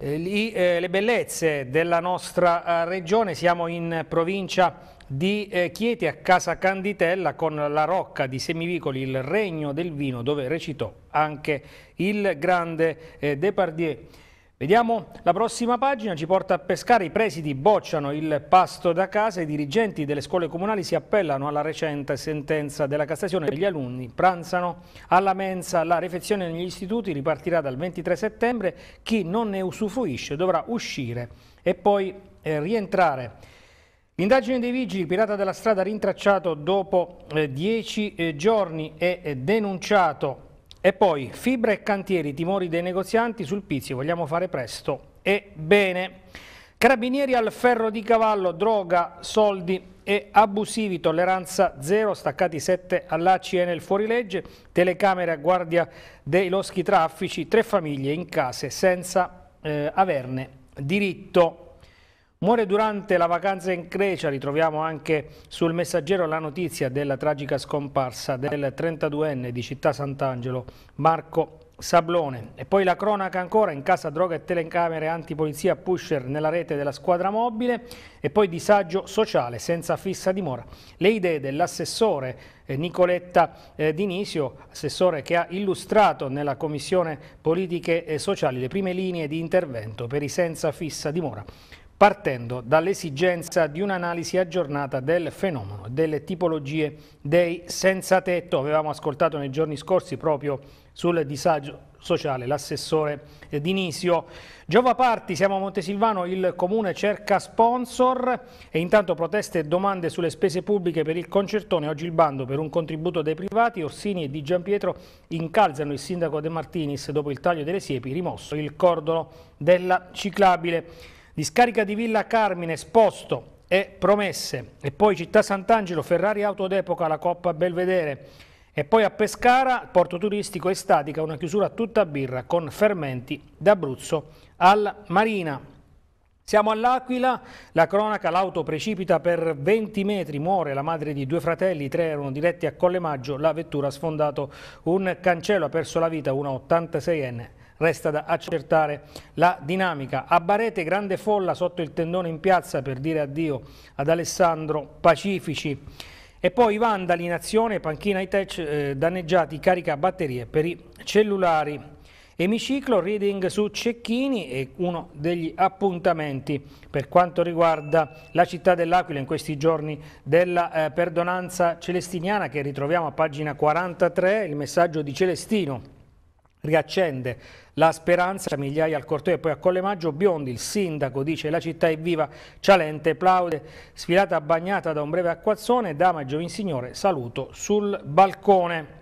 S1: i, eh, eh, le bellezze della nostra eh, regione, siamo in provincia di eh, Chieti a Casa Canditella con la Rocca di Semivicoli, il regno del vino, dove recitò anche il grande eh, Depardieu. Vediamo la prossima pagina, ci porta a pescare, i presidi bocciano il pasto da casa, i dirigenti delle scuole comunali si appellano alla recente sentenza della Cassazione, gli alunni pranzano alla mensa, la refezione negli istituti ripartirà dal 23 settembre, chi non ne usufruisce dovrà uscire e poi eh, rientrare. L'indagine dei vigili, pirata della strada rintracciato dopo eh, eh, giorni e eh, denunciato e poi fibre e cantieri, timori dei negozianti sul Pizzi, vogliamo fare presto e bene. Carabinieri al ferro di cavallo, droga, soldi e abusivi, tolleranza zero, staccati 7 all'ACN il fuorilegge, telecamere a guardia dei loschi traffici, tre famiglie in case senza eh, averne diritto. Muore durante la vacanza in Grecia, ritroviamo anche sul messaggero la notizia della tragica scomparsa del 32enne di Città Sant'Angelo, Marco Sablone. E poi la cronaca ancora in casa droga e telecamere antipolizia pusher nella rete della squadra mobile e poi disagio sociale senza fissa dimora. Le idee dell'assessore eh, Nicoletta eh, Dinisio, assessore che ha illustrato nella Commissione Politiche e eh, Sociali le prime linee di intervento per i senza fissa dimora partendo dall'esigenza di un'analisi aggiornata del fenomeno, delle tipologie dei senza tetto. Avevamo ascoltato nei giorni scorsi proprio sul disagio sociale l'assessore Dinisio. Giova Parti, siamo a Montesilvano, il comune cerca sponsor e intanto proteste e domande sulle spese pubbliche per il concertone. Oggi il bando per un contributo dei privati, Orsini e Di Giampietro incalzano il sindaco De Martinis dopo il taglio delle siepi, rimosso il cordolo della ciclabile. Discarica di Villa Carmine, esposto e Promesse. E poi Città Sant'Angelo, Ferrari Auto d'Epoca, la Coppa Belvedere. E poi a Pescara, porto turistico e statica, una chiusura tutta birra con fermenti d'Abruzzo al Marina. Siamo all'Aquila, la cronaca, l'auto precipita per 20 metri, muore la madre di due fratelli, I tre erano diretti a Collemaggio, la vettura ha sfondato un cancello, ha perso la vita una 86enne resta da accertare la dinamica. A Barete grande folla sotto il tendone in piazza per dire addio ad Alessandro Pacifici. E poi vandali in azione, panchina high-tech, eh, danneggiati, carica batterie per i cellulari. Emiciclo, reading su Cecchini è uno degli appuntamenti per quanto riguarda la città dell'Aquila in questi giorni della eh, perdonanza celestiniana che ritroviamo a pagina 43, il messaggio di Celestino riaccende la speranza, migliaia al corteo e poi a Collemaggio Biondi, il sindaco dice la città è viva, Cialente plaude, sfilata bagnata da un breve acquazzone, dama e signore, saluto sul balcone.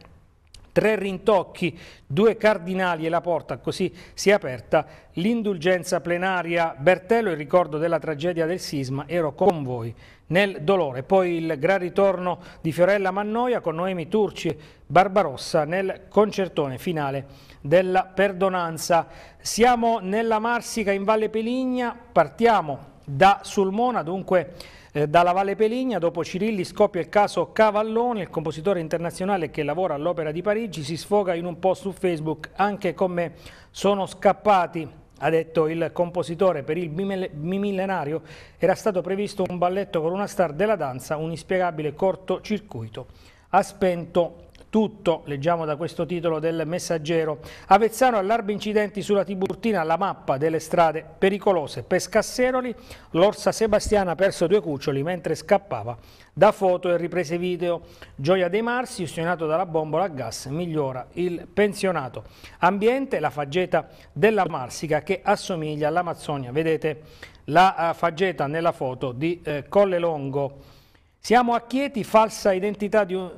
S1: Tre rintocchi, due cardinali e la porta, così si è aperta l'indulgenza plenaria. Bertello, il ricordo della tragedia del sisma, ero con voi nel dolore. Poi il gran ritorno di Fiorella Mannoia con Noemi Turci Barbarossa nel concertone finale della perdonanza. Siamo nella Marsica in Valle Peligna, partiamo da Sulmona, dunque eh, dalla Valle Peligna, dopo Cirilli scoppia il caso Cavalloni, il compositore internazionale che lavora all'Opera di Parigi, si sfoga in un post su Facebook, anche come sono scappati ha detto il compositore, per il bimillenario era stato previsto un balletto con una star della danza, un inspiegabile cortocircuito ha spento tutto, leggiamo da questo titolo del messaggero. Avezzano allarme incidenti sulla Tiburtina, la mappa delle strade pericolose. Pescasseroli, l'orsa Sebastiana ha perso due cuccioli mentre scappava da foto e riprese video. Gioia dei Marsi, ustionato dalla bombola a gas, migliora il pensionato. Ambiente, la faggeta della Marsica che assomiglia all'Amazzonia. Vedete la eh, faggeta nella foto di eh, Colle Longo. Siamo a Chieti, falsa identità di un,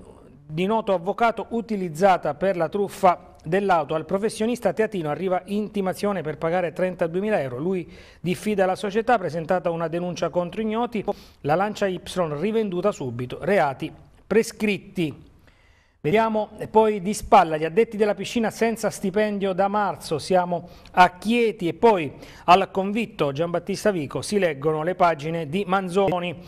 S1: di noto avvocato utilizzata per la truffa dell'auto al professionista teatino arriva intimazione per pagare 32.000 euro lui diffida la società presentata una denuncia contro ignoti la Lancia Y rivenduta subito reati prescritti Vediamo poi di spalla gli addetti della piscina senza stipendio da marzo, siamo a Chieti e poi al convitto Giambattista Vico si leggono le pagine di Manzoni.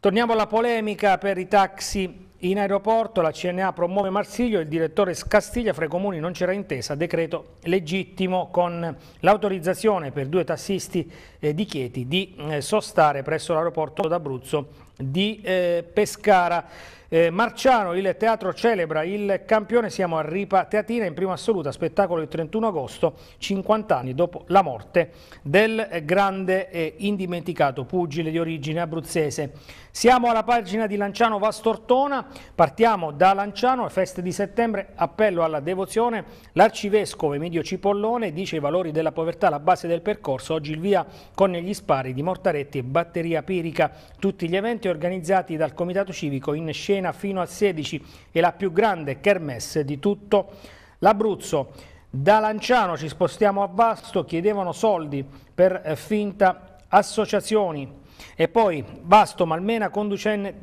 S1: Torniamo alla polemica per i taxi in aeroporto la CNA promuove Marsiglio, il direttore scastiglia fra i comuni non c'era intesa, decreto legittimo con l'autorizzazione per due tassisti eh, di Chieti di eh, sostare presso l'aeroporto d'Abruzzo di eh, Pescara. Eh, Marciano, il teatro celebra il campione, siamo a Ripa Teatina in prima assoluta, spettacolo il 31 agosto, 50 anni dopo la morte del grande e indimenticato pugile di origine abruzzese. Siamo alla pagina di Lanciano Vastortona, partiamo da Lanciano, feste di settembre, appello alla devozione, l'arcivescovo Emilio Cipollone dice i valori della povertà alla base del percorso, oggi il via con gli spari di Mortaretti e Batteria Pirica, tutti gli eventi organizzati dal Comitato Civico in scena Cesena fino al 16 e la più grande kermesse di tutto l'Abruzzo. Da Lanciano ci spostiamo a Vasto, chiedevano soldi per eh, finta associazioni. E poi Vasto Malmena, conducente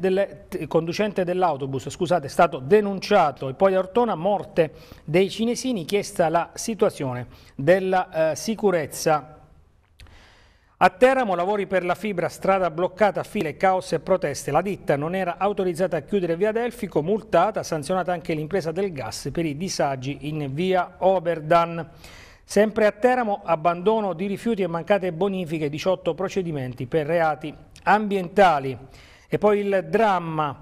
S1: dell'autobus, scusate, è stato denunciato e poi a Ortona morte dei cinesini, chiesta la situazione della eh, sicurezza a Teramo lavori per la fibra, strada bloccata, file, caos e proteste. La ditta non era autorizzata a chiudere via Delfico, multata, sanzionata anche l'impresa del gas per i disagi in via Oberdan. Sempre a Teramo, abbandono di rifiuti e mancate bonifiche, 18 procedimenti per reati ambientali. E poi il dramma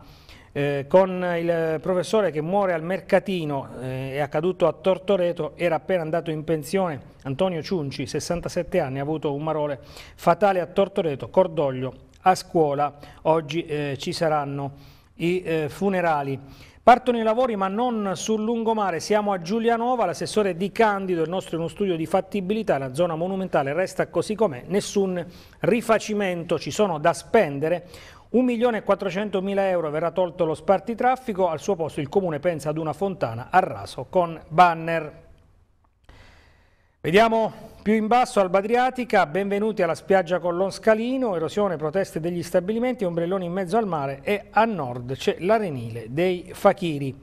S1: eh, con il professore che muore al mercatino, eh, è accaduto a Tortoreto, era appena andato in pensione, Antonio Ciunci, 67 anni, ha avuto un marole fatale a Tortoreto, cordoglio, a scuola, oggi eh, ci saranno i eh, funerali. Partono i lavori ma non sul lungomare, siamo a Giulianova, l'assessore Di Candido, il nostro è uno studio di fattibilità, la zona monumentale resta così com'è, nessun rifacimento, ci sono da spendere 1.400.000 euro verrà tolto lo spartitraffico, al suo posto il Comune pensa ad una fontana a raso con banner. Vediamo più in basso, Alba Adriatica, benvenuti alla spiaggia con l'Onscalino, erosione, proteste degli stabilimenti, ombrelloni in mezzo al mare e a nord c'è l'arenile dei Fachiri.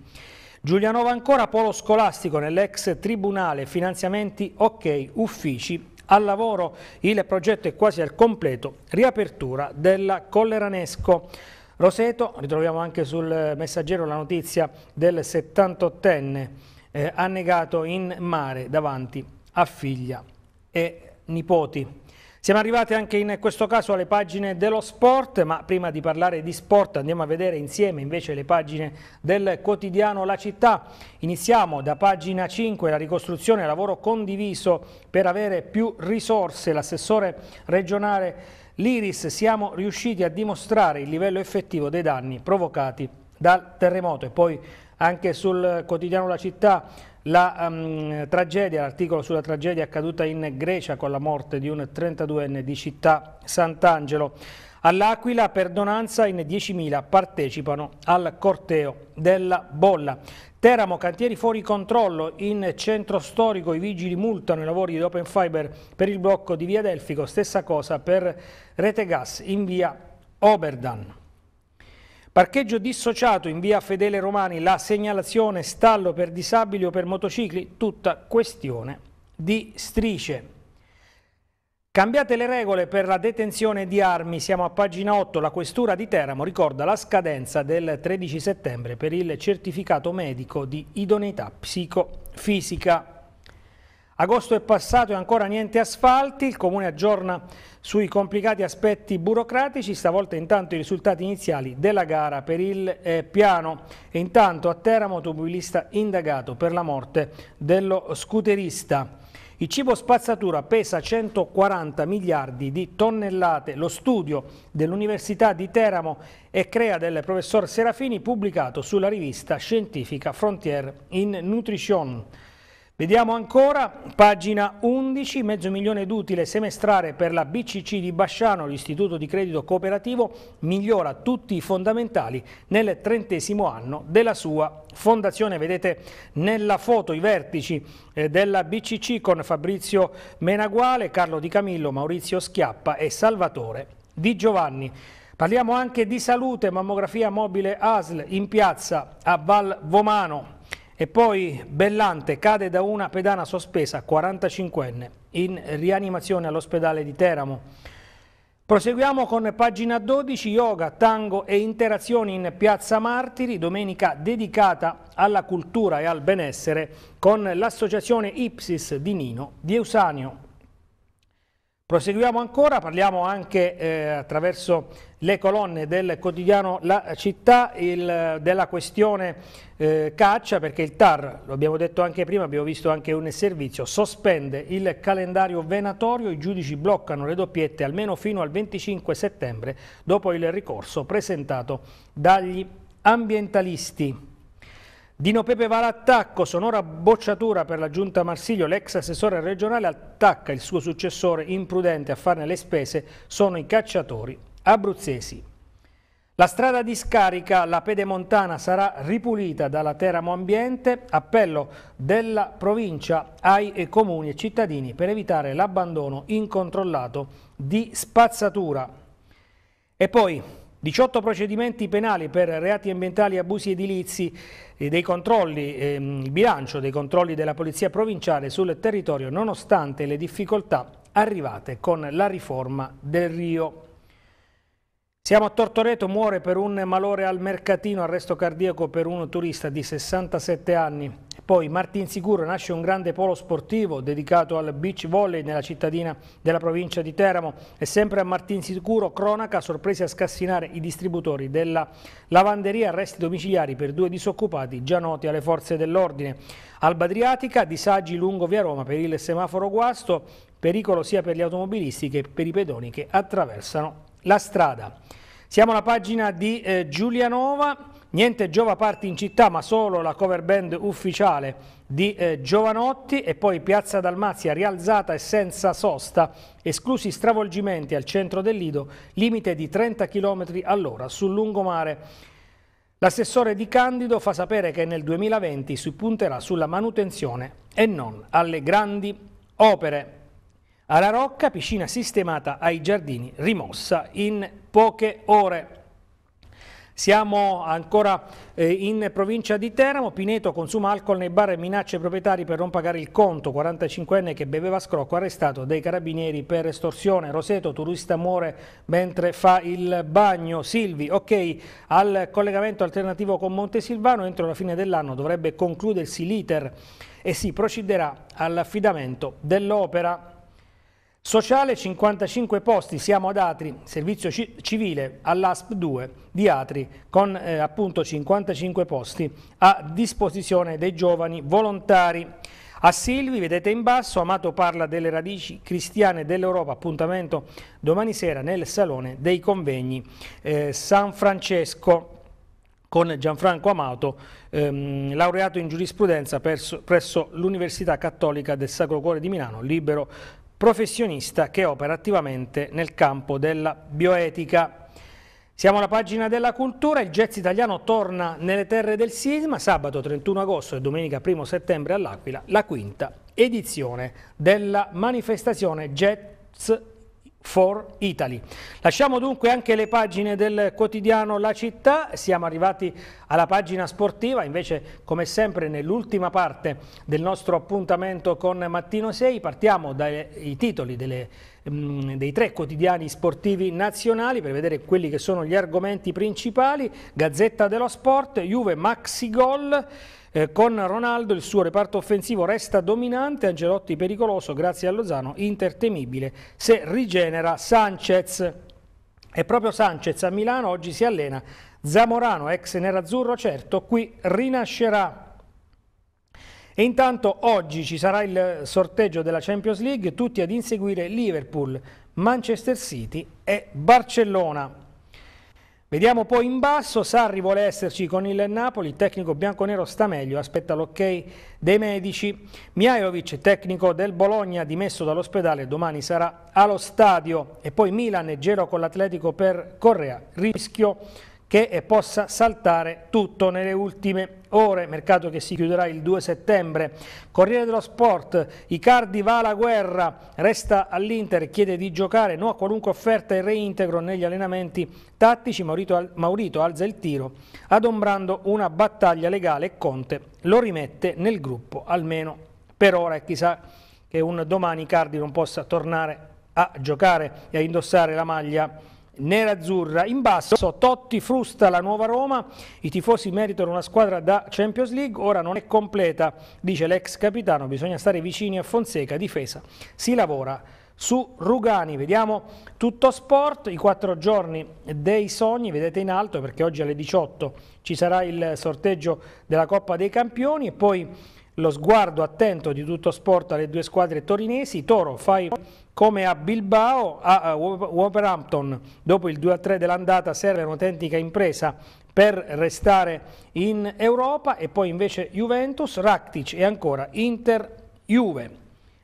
S1: Giulianova ancora, polo scolastico nell'ex tribunale, finanziamenti ok, uffici al lavoro il progetto è quasi al completo, riapertura della Colleranesco. Roseto, ritroviamo anche sul eh, messaggero la notizia del 78enne eh, annegato in mare davanti a figlia e nipoti. Siamo arrivati anche in questo caso alle pagine dello sport, ma prima di parlare di sport andiamo a vedere insieme invece le pagine del quotidiano La Città. Iniziamo da pagina 5, la ricostruzione, lavoro condiviso per avere più risorse. L'assessore regionale Liris, siamo riusciti a dimostrare il livello effettivo dei danni provocati dal terremoto e poi anche sul quotidiano La Città la um, tragedia, l'articolo sulla tragedia accaduta in Grecia con la morte di un 32enne di città Sant'Angelo. All'Aquila perdonanza in 10.000 partecipano al corteo della bolla. Teramo, cantieri fuori controllo, in centro storico i vigili multano i lavori di Open Fiber per il blocco di Via Delfico, stessa cosa per Rete Gas in via Oberdan. Parcheggio dissociato in via Fedele Romani, la segnalazione stallo per disabili o per motocicli, tutta questione di strisce. Cambiate le regole per la detenzione di armi, siamo a pagina 8, la questura di Teramo ricorda la scadenza del 13 settembre per il certificato medico di idoneità psicofisica. Agosto è passato e ancora niente asfalti, il Comune aggiorna sui complicati aspetti burocratici, stavolta intanto i risultati iniziali della gara per il eh, piano e intanto a Teramo automobilista indagato per la morte dello scooterista. Il cibo spazzatura pesa 140 miliardi di tonnellate. Lo studio dell'Università di Teramo e crea del professor Serafini pubblicato sulla rivista scientifica Frontier in Nutrition. Vediamo ancora, pagina 11, mezzo milione d'utile semestrale per la BCC di Basciano, l'istituto di credito cooperativo migliora tutti i fondamentali nel trentesimo anno della sua fondazione. Vedete nella foto i vertici eh, della BCC con Fabrizio Menaguale, Carlo Di Camillo, Maurizio Schiappa e Salvatore Di Giovanni. Parliamo anche di salute, mammografia mobile ASL in piazza a Val Vomano e poi Bellante cade da una pedana sospesa, 45enne, in rianimazione all'ospedale di Teramo. Proseguiamo con pagina 12, yoga, tango e interazioni in Piazza Martiri, domenica dedicata alla cultura e al benessere con l'associazione Ipsis di Nino di Eusanio. Proseguiamo ancora, parliamo anche eh, attraverso le colonne del quotidiano La Città il, della questione eh, caccia perché il TAR, lo abbiamo detto anche prima, abbiamo visto anche un servizio, sospende il calendario venatorio, i giudici bloccano le doppiette almeno fino al 25 settembre dopo il ricorso presentato dagli ambientalisti. Dino Pepe va all'attacco, sonora bocciatura per la giunta Marsiglio, l'ex assessore regionale attacca il suo successore imprudente a farne le spese, sono i cacciatori abruzzesi. La strada di scarica, la pedemontana, sarà ripulita dalla Teramo Ambiente, appello della provincia ai comuni e cittadini per evitare l'abbandono incontrollato di spazzatura. E poi 18 procedimenti penali per reati ambientali e abusi edilizi eh, dei controlli, ehm, il bilancio dei controlli della Polizia Provinciale sul territorio nonostante le difficoltà arrivate con la riforma del Rio. Siamo a Tortoreto, muore per un malore al mercatino, arresto cardiaco per un turista di 67 anni. Poi Martin Sicuro nasce un grande polo sportivo dedicato al beach volley nella cittadina della provincia di Teramo e sempre a Martin Sicuro cronaca sorpresi a scassinare i distributori della lavanderia arresti domiciliari per due disoccupati già noti alle forze dell'ordine. Alba Adriatica, disagi lungo via Roma per il semaforo guasto, pericolo sia per gli automobilisti che per i pedoni che attraversano la strada. Siamo alla pagina di eh, Giulianova. Niente Giova Party in città ma solo la cover band ufficiale di eh, Giovanotti e poi Piazza Dalmazia rialzata e senza sosta, esclusi stravolgimenti al centro del Lido, limite di 30 km all'ora sul lungomare. L'assessore di Candido fa sapere che nel 2020 si punterà sulla manutenzione e non alle grandi opere. Alla Rocca, piscina sistemata ai giardini, rimossa in poche ore. Siamo ancora eh, in provincia di Teramo, Pineto consuma alcol nei bar e minaccia i proprietari per non pagare il conto, 45enne che beveva scrocco arrestato dai carabinieri per estorsione, Roseto turista muore mentre fa il bagno, Silvi ok al collegamento alternativo con Montesilvano, entro la fine dell'anno dovrebbe concludersi l'iter e si procederà all'affidamento dell'opera. Sociale 55 posti, siamo ad Atri, servizio civile all'ASP 2 di Atri con eh, appunto 55 posti a disposizione dei giovani volontari. A Silvi, vedete in basso, Amato parla delle radici cristiane dell'Europa, appuntamento domani sera nel Salone dei Convegni eh, San Francesco con Gianfranco Amato, ehm, laureato in giurisprudenza presso, presso l'Università Cattolica del Sacro Cuore di Milano, libero professionista che opera attivamente nel campo della bioetica. Siamo alla pagina della cultura, il jazz italiano torna nelle terre del sisma, sabato 31 agosto e domenica 1 settembre all'Aquila, la quinta edizione della manifestazione Jazz for Italy. Lasciamo dunque anche le pagine del quotidiano La Città, siamo arrivati alla pagina sportiva, invece come sempre nell'ultima parte del nostro appuntamento con Mattino 6 partiamo dai titoli delle Ehm, dei tre quotidiani sportivi nazionali per vedere quelli che sono gli argomenti principali. Gazzetta dello Sport, Juve maxi gol. Eh, con Ronaldo il suo reparto offensivo resta dominante, Angelotti pericoloso grazie a Lozano, intertemibile se rigenera Sanchez. E proprio Sanchez a Milano oggi si allena, Zamorano ex nerazzurro certo, qui rinascerà. E intanto oggi ci sarà il sorteggio della Champions League, tutti ad inseguire Liverpool, Manchester City e Barcellona. Vediamo poi in basso, Sarri vuole esserci con il Napoli, il tecnico bianconero sta meglio, aspetta l'ok dei medici. Miajovic, tecnico del Bologna, dimesso dall'ospedale, domani sarà allo stadio. E poi Milan e giro con l'Atletico per Correa, rischio che eh, possa saltare tutto nelle ultime ore, mercato che si chiuderà il 2 settembre. Corriere dello Sport, Icardi va alla guerra, resta all'Inter, chiede di giocare, no a qualunque offerta e reintegro negli allenamenti tattici, Maurito, Maurito alza il tiro, adombrando una battaglia legale e Conte lo rimette nel gruppo, almeno per ora e chissà che un domani Icardi non possa tornare a giocare e a indossare la maglia nerazzurra. In basso Totti frusta la nuova Roma, i tifosi meritano una squadra da Champions League, ora non è completa, dice l'ex capitano, bisogna stare vicini a Fonseca, difesa, si lavora su Rugani. Vediamo tutto sport, i quattro giorni dei sogni, vedete in alto perché oggi alle 18 ci sarà il sorteggio della Coppa dei Campioni e poi lo sguardo attento di tutto sport alle due squadre torinesi. Toro fai come a Bilbao, a Wolverhampton, dopo il 2-3 dell'andata serve un'autentica impresa per restare in Europa e poi invece Juventus, Raktic e ancora Inter-Juve.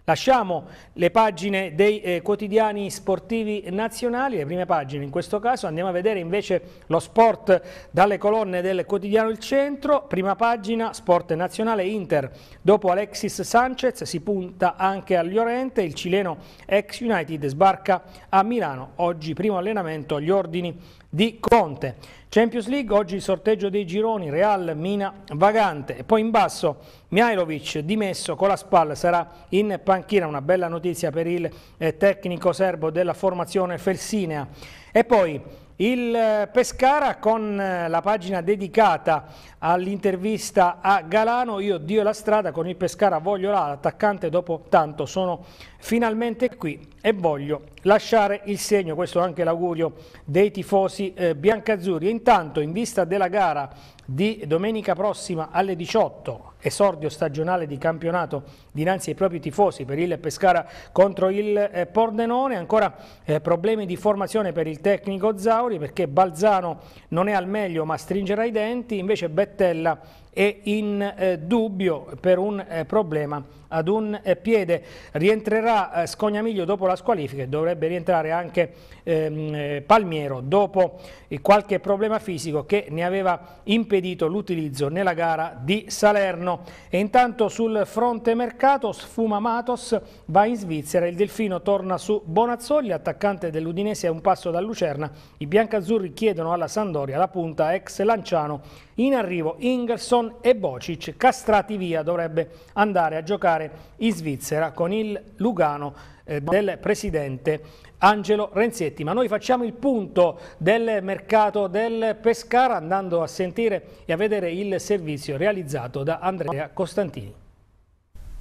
S1: Lasciamo le pagine dei eh, quotidiani sportivi nazionali, le prime pagine in questo caso, andiamo a vedere invece lo sport dalle colonne del quotidiano Il Centro, prima pagina sport nazionale Inter, dopo Alexis Sanchez si punta anche a Llorente, il cileno ex United sbarca a Milano, oggi primo allenamento agli ordini di Conte. Champions League, oggi il sorteggio dei gironi, Real, Mina, Vagante e poi in basso Mihailovic dimesso con la spalla sarà in panchina, una bella notizia per il eh, tecnico serbo della formazione Felsinea. E poi il eh, Pescara con eh, la pagina dedicata all'intervista a Galano, io Dio la strada con il Pescara voglio l'attaccante dopo tanto sono finalmente qui e voglio lasciare il segno, questo è anche l'augurio dei tifosi eh, biancazzurri. Intanto in vista della gara di domenica prossima alle 18 esordio stagionale di campionato dinanzi ai propri tifosi per il Pescara contro il eh, Pordenone, ancora eh, problemi di formazione per il tecnico Zauri perché Balzano non è al meglio ma stringerà i denti, invece Bettella è in eh, dubbio per un eh, problema ad un eh, piede. Rientrerà eh, Scognamiglio dopo la squalifica e dovrebbe rientrare anche ehm, Palmiero dopo qualche problema fisico che ne aveva impedito l'utilizzo nella gara di Salerno governo. E intanto sul fronte mercato sfuma Matos, va in Svizzera, il Delfino torna su Bonazzoli, attaccante dell'Udinese a un passo da Lucerna, i biancazzurri chiedono alla Sandoria la punta ex Lanciano, in arrivo Ingerson e Bocic, castrati via, dovrebbe andare a giocare in Svizzera con il Lugano eh, del presidente Angelo Renzetti. Ma noi facciamo il punto del mercato del Pescara andando a sentire e a vedere il servizio realizzato da Andrea Costantini.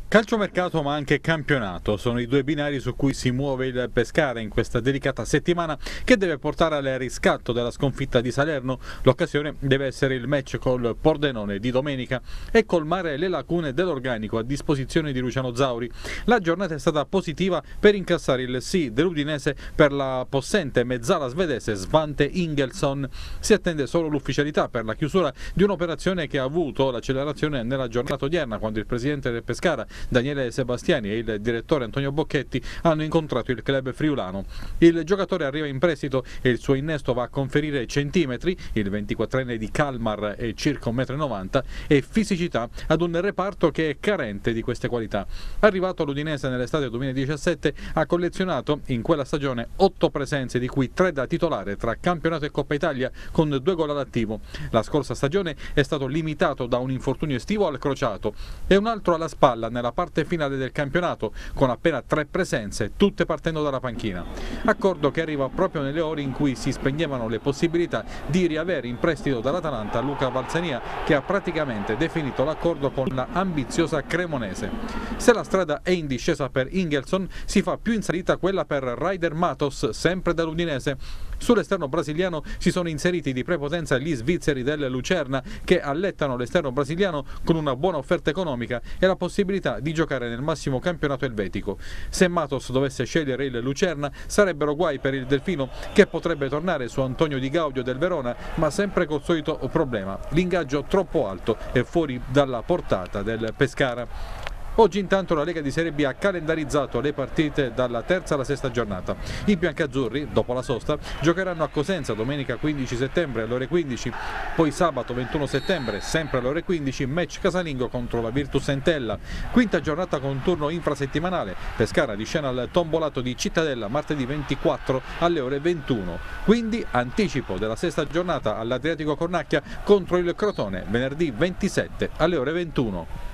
S4: Calciomercato ma anche campionato sono i due binari su cui si muove il Pescara in questa delicata settimana che deve portare al riscatto della sconfitta di Salerno. L'occasione deve essere il match col Pordenone di domenica e colmare le lacune dell'organico a disposizione di Luciano Zauri. La giornata è stata positiva per incassare il sì dell'Udinese per la possente mezzala svedese Svante Ingelson. Si attende solo l'ufficialità per la chiusura di un'operazione che ha avuto l'accelerazione nella giornata odierna quando il presidente del Pescara Daniele Sebastiani e il direttore Antonio Bocchetti hanno incontrato il club friulano. Il giocatore arriva in prestito e il suo innesto va a conferire centimetri, il 24enne di Kalmar è circa 1,90 m, e fisicità ad un reparto che è carente di queste qualità. Arrivato all'Udinese nell'estate 2017 ha collezionato in quella stagione 8 presenze, di cui 3 da titolare tra campionato e Coppa Italia con 2 gol all'attivo. La scorsa stagione è stato limitato da un infortunio estivo al crociato e un altro alla spalla nella la parte finale del campionato con appena tre presenze, tutte partendo dalla panchina. Accordo che arriva proprio nelle ore in cui si spegnevano le possibilità di riavere in prestito dall'Atalanta Luca Valzania che ha praticamente definito l'accordo con la ambiziosa Cremonese. Se la strada è in discesa per Ingelson si fa più in salita quella per Ryder Matos, sempre dall'Udinese, Sull'esterno brasiliano si sono inseriti di prepotenza gli svizzeri del Lucerna che allettano l'esterno brasiliano con una buona offerta economica e la possibilità di giocare nel massimo campionato elvetico. Se Matos dovesse scegliere il Lucerna sarebbero guai per il Delfino che potrebbe tornare su Antonio Di Gaudio del Verona ma sempre col solito problema, l'ingaggio troppo alto e fuori dalla portata del Pescara. Oggi intanto la Lega di Serie B ha calendarizzato le partite dalla terza alla sesta giornata. I biancazzurri, dopo la sosta, giocheranno a Cosenza domenica 15 settembre alle ore 15, poi sabato 21 settembre, sempre alle ore 15, match casalingo contro la Virtus Entella. Quinta giornata con turno infrasettimanale. Pescara di scena al tombolato di Cittadella martedì 24 alle ore 21. Quindi anticipo della sesta giornata all'Adriatico Cornacchia contro il Crotone venerdì 27 alle ore 21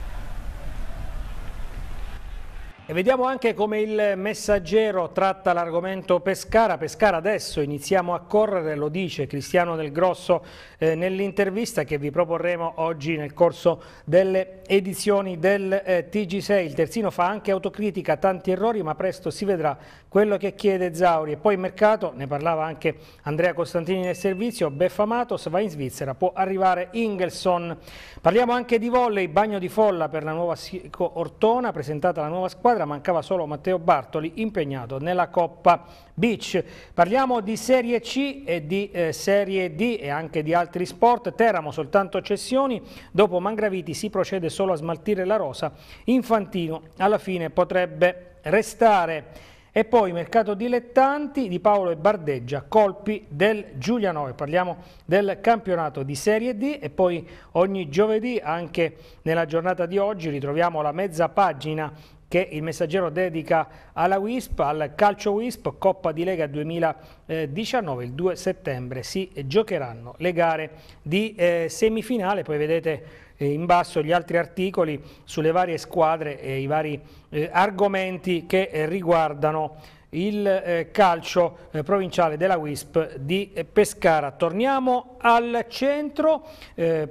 S2: vediamo
S1: anche come il messaggero tratta l'argomento Pescara. Pescara adesso iniziamo a correre, lo dice Cristiano Del Grosso eh, nell'intervista che vi proporremo oggi nel corso delle edizioni del eh, TG6. Il terzino fa anche autocritica, tanti errori ma presto si vedrà quello che chiede Zauri e poi il mercato, ne parlava anche Andrea Costantini nel servizio, Beffa Matos va in Svizzera, può arrivare Ingelson. Parliamo anche di volley, bagno di folla per la nuova Ortona, presentata la nuova squadra, mancava solo Matteo Bartoli impegnato nella Coppa Beach. Parliamo di Serie C e di eh, Serie D e anche di altri sport, Teramo soltanto cessioni, dopo Mangraviti si procede solo a smaltire la rosa, Infantino alla fine potrebbe restare. E poi mercato dilettanti di Paolo e Bardeggia, colpi del Giulianove. Parliamo del campionato di Serie D e poi ogni giovedì, anche nella giornata di oggi, ritroviamo la mezza pagina che il messaggero dedica alla WISP, al calcio WISP, Coppa di Lega 2019, il 2 settembre si giocheranno le gare di eh, semifinale, poi vedete eh, in basso gli altri articoli sulle varie squadre e i vari eh, argomenti che eh, riguardano il eh, calcio eh, provinciale della WISP di eh, Pescara. Torniamo al centro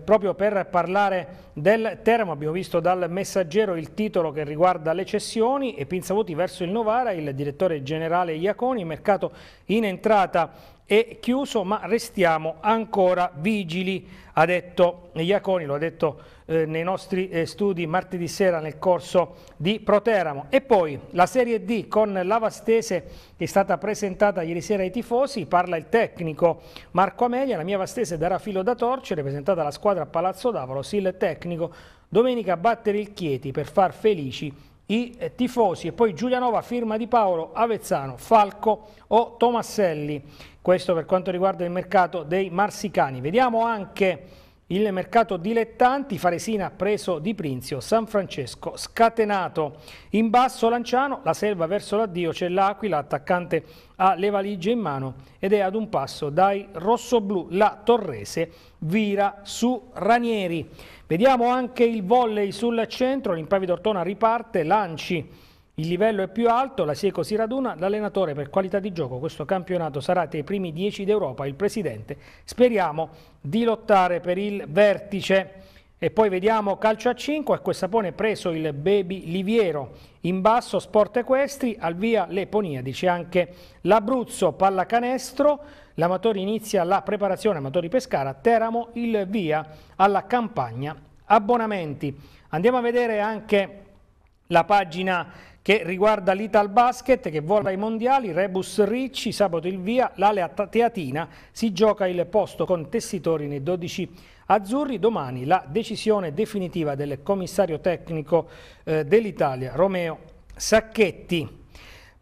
S1: proprio per parlare del Teramo. Abbiamo visto dal messaggero il titolo che riguarda le cessioni e Pinzavuti verso il Novara, il direttore generale Iaconi, mercato in entrata è chiuso, ma restiamo ancora vigili, ha detto Iaconi, lo ha detto eh, nei nostri eh, studi martedì sera nel corso di Proteramo. E poi la Serie D con l'Avastese che è stata presentata ieri sera ai tifosi, parla il tecnico Marco Amelia, la mia Vastese darà filo da torcere, presentata la squadra a Palazzo d'Avalos, il tecnico domenica battere il Chieti per far felici i eh, tifosi e poi Giulianova firma di Paolo Avezzano, Falco o Tomasselli questo per quanto riguarda il mercato dei marsicani. Vediamo anche il mercato dilettanti, Faresina preso di Prinzio, San Francesco scatenato. In basso Lanciano, la selva verso l'addio, c'è l'Aquila attaccante ha le valigie in mano ed è ad un passo dai rossoblù. La Torrese vira su Ranieri. Vediamo anche il volley sul centro, l'Impavido Ortona riparte, Lanci il livello è più alto, la Sieco si raduna, l'allenatore per qualità di gioco, questo campionato sarà tra i primi 10 d'Europa, il presidente. Speriamo di lottare per il vertice. E poi vediamo calcio a 5, a pone preso il Baby Liviero, in basso Sport Equestri, al via Leponia, dice anche l'Abruzzo, pallacanestro, L'amatore inizia la preparazione, Amatori Pescara, Teramo il via alla campagna abbonamenti. Andiamo a vedere anche la pagina che riguarda l'Ital Basket che vola i mondiali, Rebus Ricci, sabato il via, l'Alea Teatina si gioca il posto con Tessitori nei 12 azzurri, domani la decisione definitiva del commissario tecnico eh, dell'Italia Romeo Sacchetti.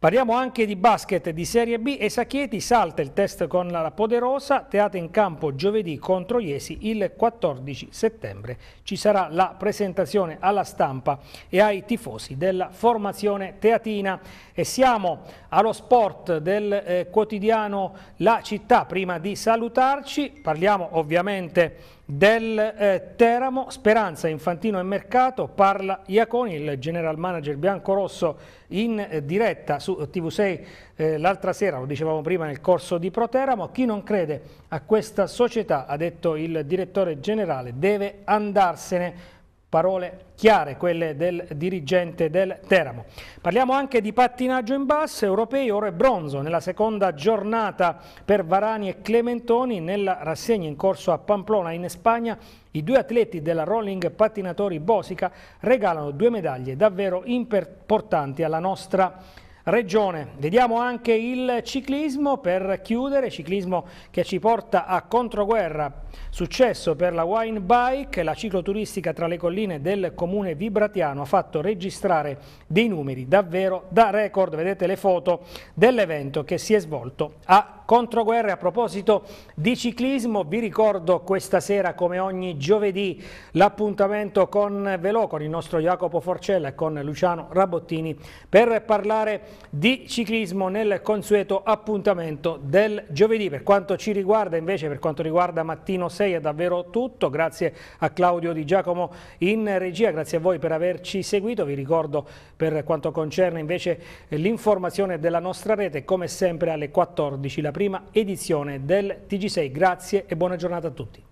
S1: Parliamo anche di basket di Serie B e Sacchieti salta il test con la Poderosa, teatro in campo giovedì contro Iesi il 14 settembre. Ci sarà la presentazione alla stampa e ai tifosi della formazione teatina. E siamo allo sport del eh, quotidiano La Città. Prima di salutarci parliamo ovviamente di del eh, Teramo, Speranza, Infantino e Mercato, parla Iaconi, il general manager bianco-rosso in eh, diretta su TV6 eh, l'altra sera, lo dicevamo prima nel corso di Proteramo, chi non crede a questa società, ha detto il direttore generale, deve andarsene Parole chiare quelle del dirigente del Teramo. Parliamo anche di pattinaggio in basso, europei, oro e bronzo, nella seconda giornata per Varani e Clementoni, nella rassegna in corso a Pamplona in Spagna, i due atleti della Rolling Pattinatori Bosica regalano due medaglie davvero importanti alla nostra città regione. Vediamo anche il ciclismo per chiudere, ciclismo che ci porta a controguerra. Successo per la Wine Bike, la cicloturistica tra le colline del comune Vibratiano ha fatto registrare dei numeri davvero da record. Vedete le foto dell'evento che si è svolto a controguerre. A proposito di ciclismo, vi ricordo questa sera come ogni giovedì l'appuntamento con Velò, con il nostro Jacopo Forcella e con Luciano Rabottini per parlare di ciclismo nel consueto appuntamento del giovedì. Per quanto ci riguarda invece, per quanto riguarda Mattino 6 è davvero tutto. Grazie a Claudio Di Giacomo in regia, grazie a voi per averci seguito. Vi ricordo per quanto concerne invece l'informazione della nostra rete, come sempre alle 14 la prima prima edizione del TG6. Grazie e buona giornata a tutti.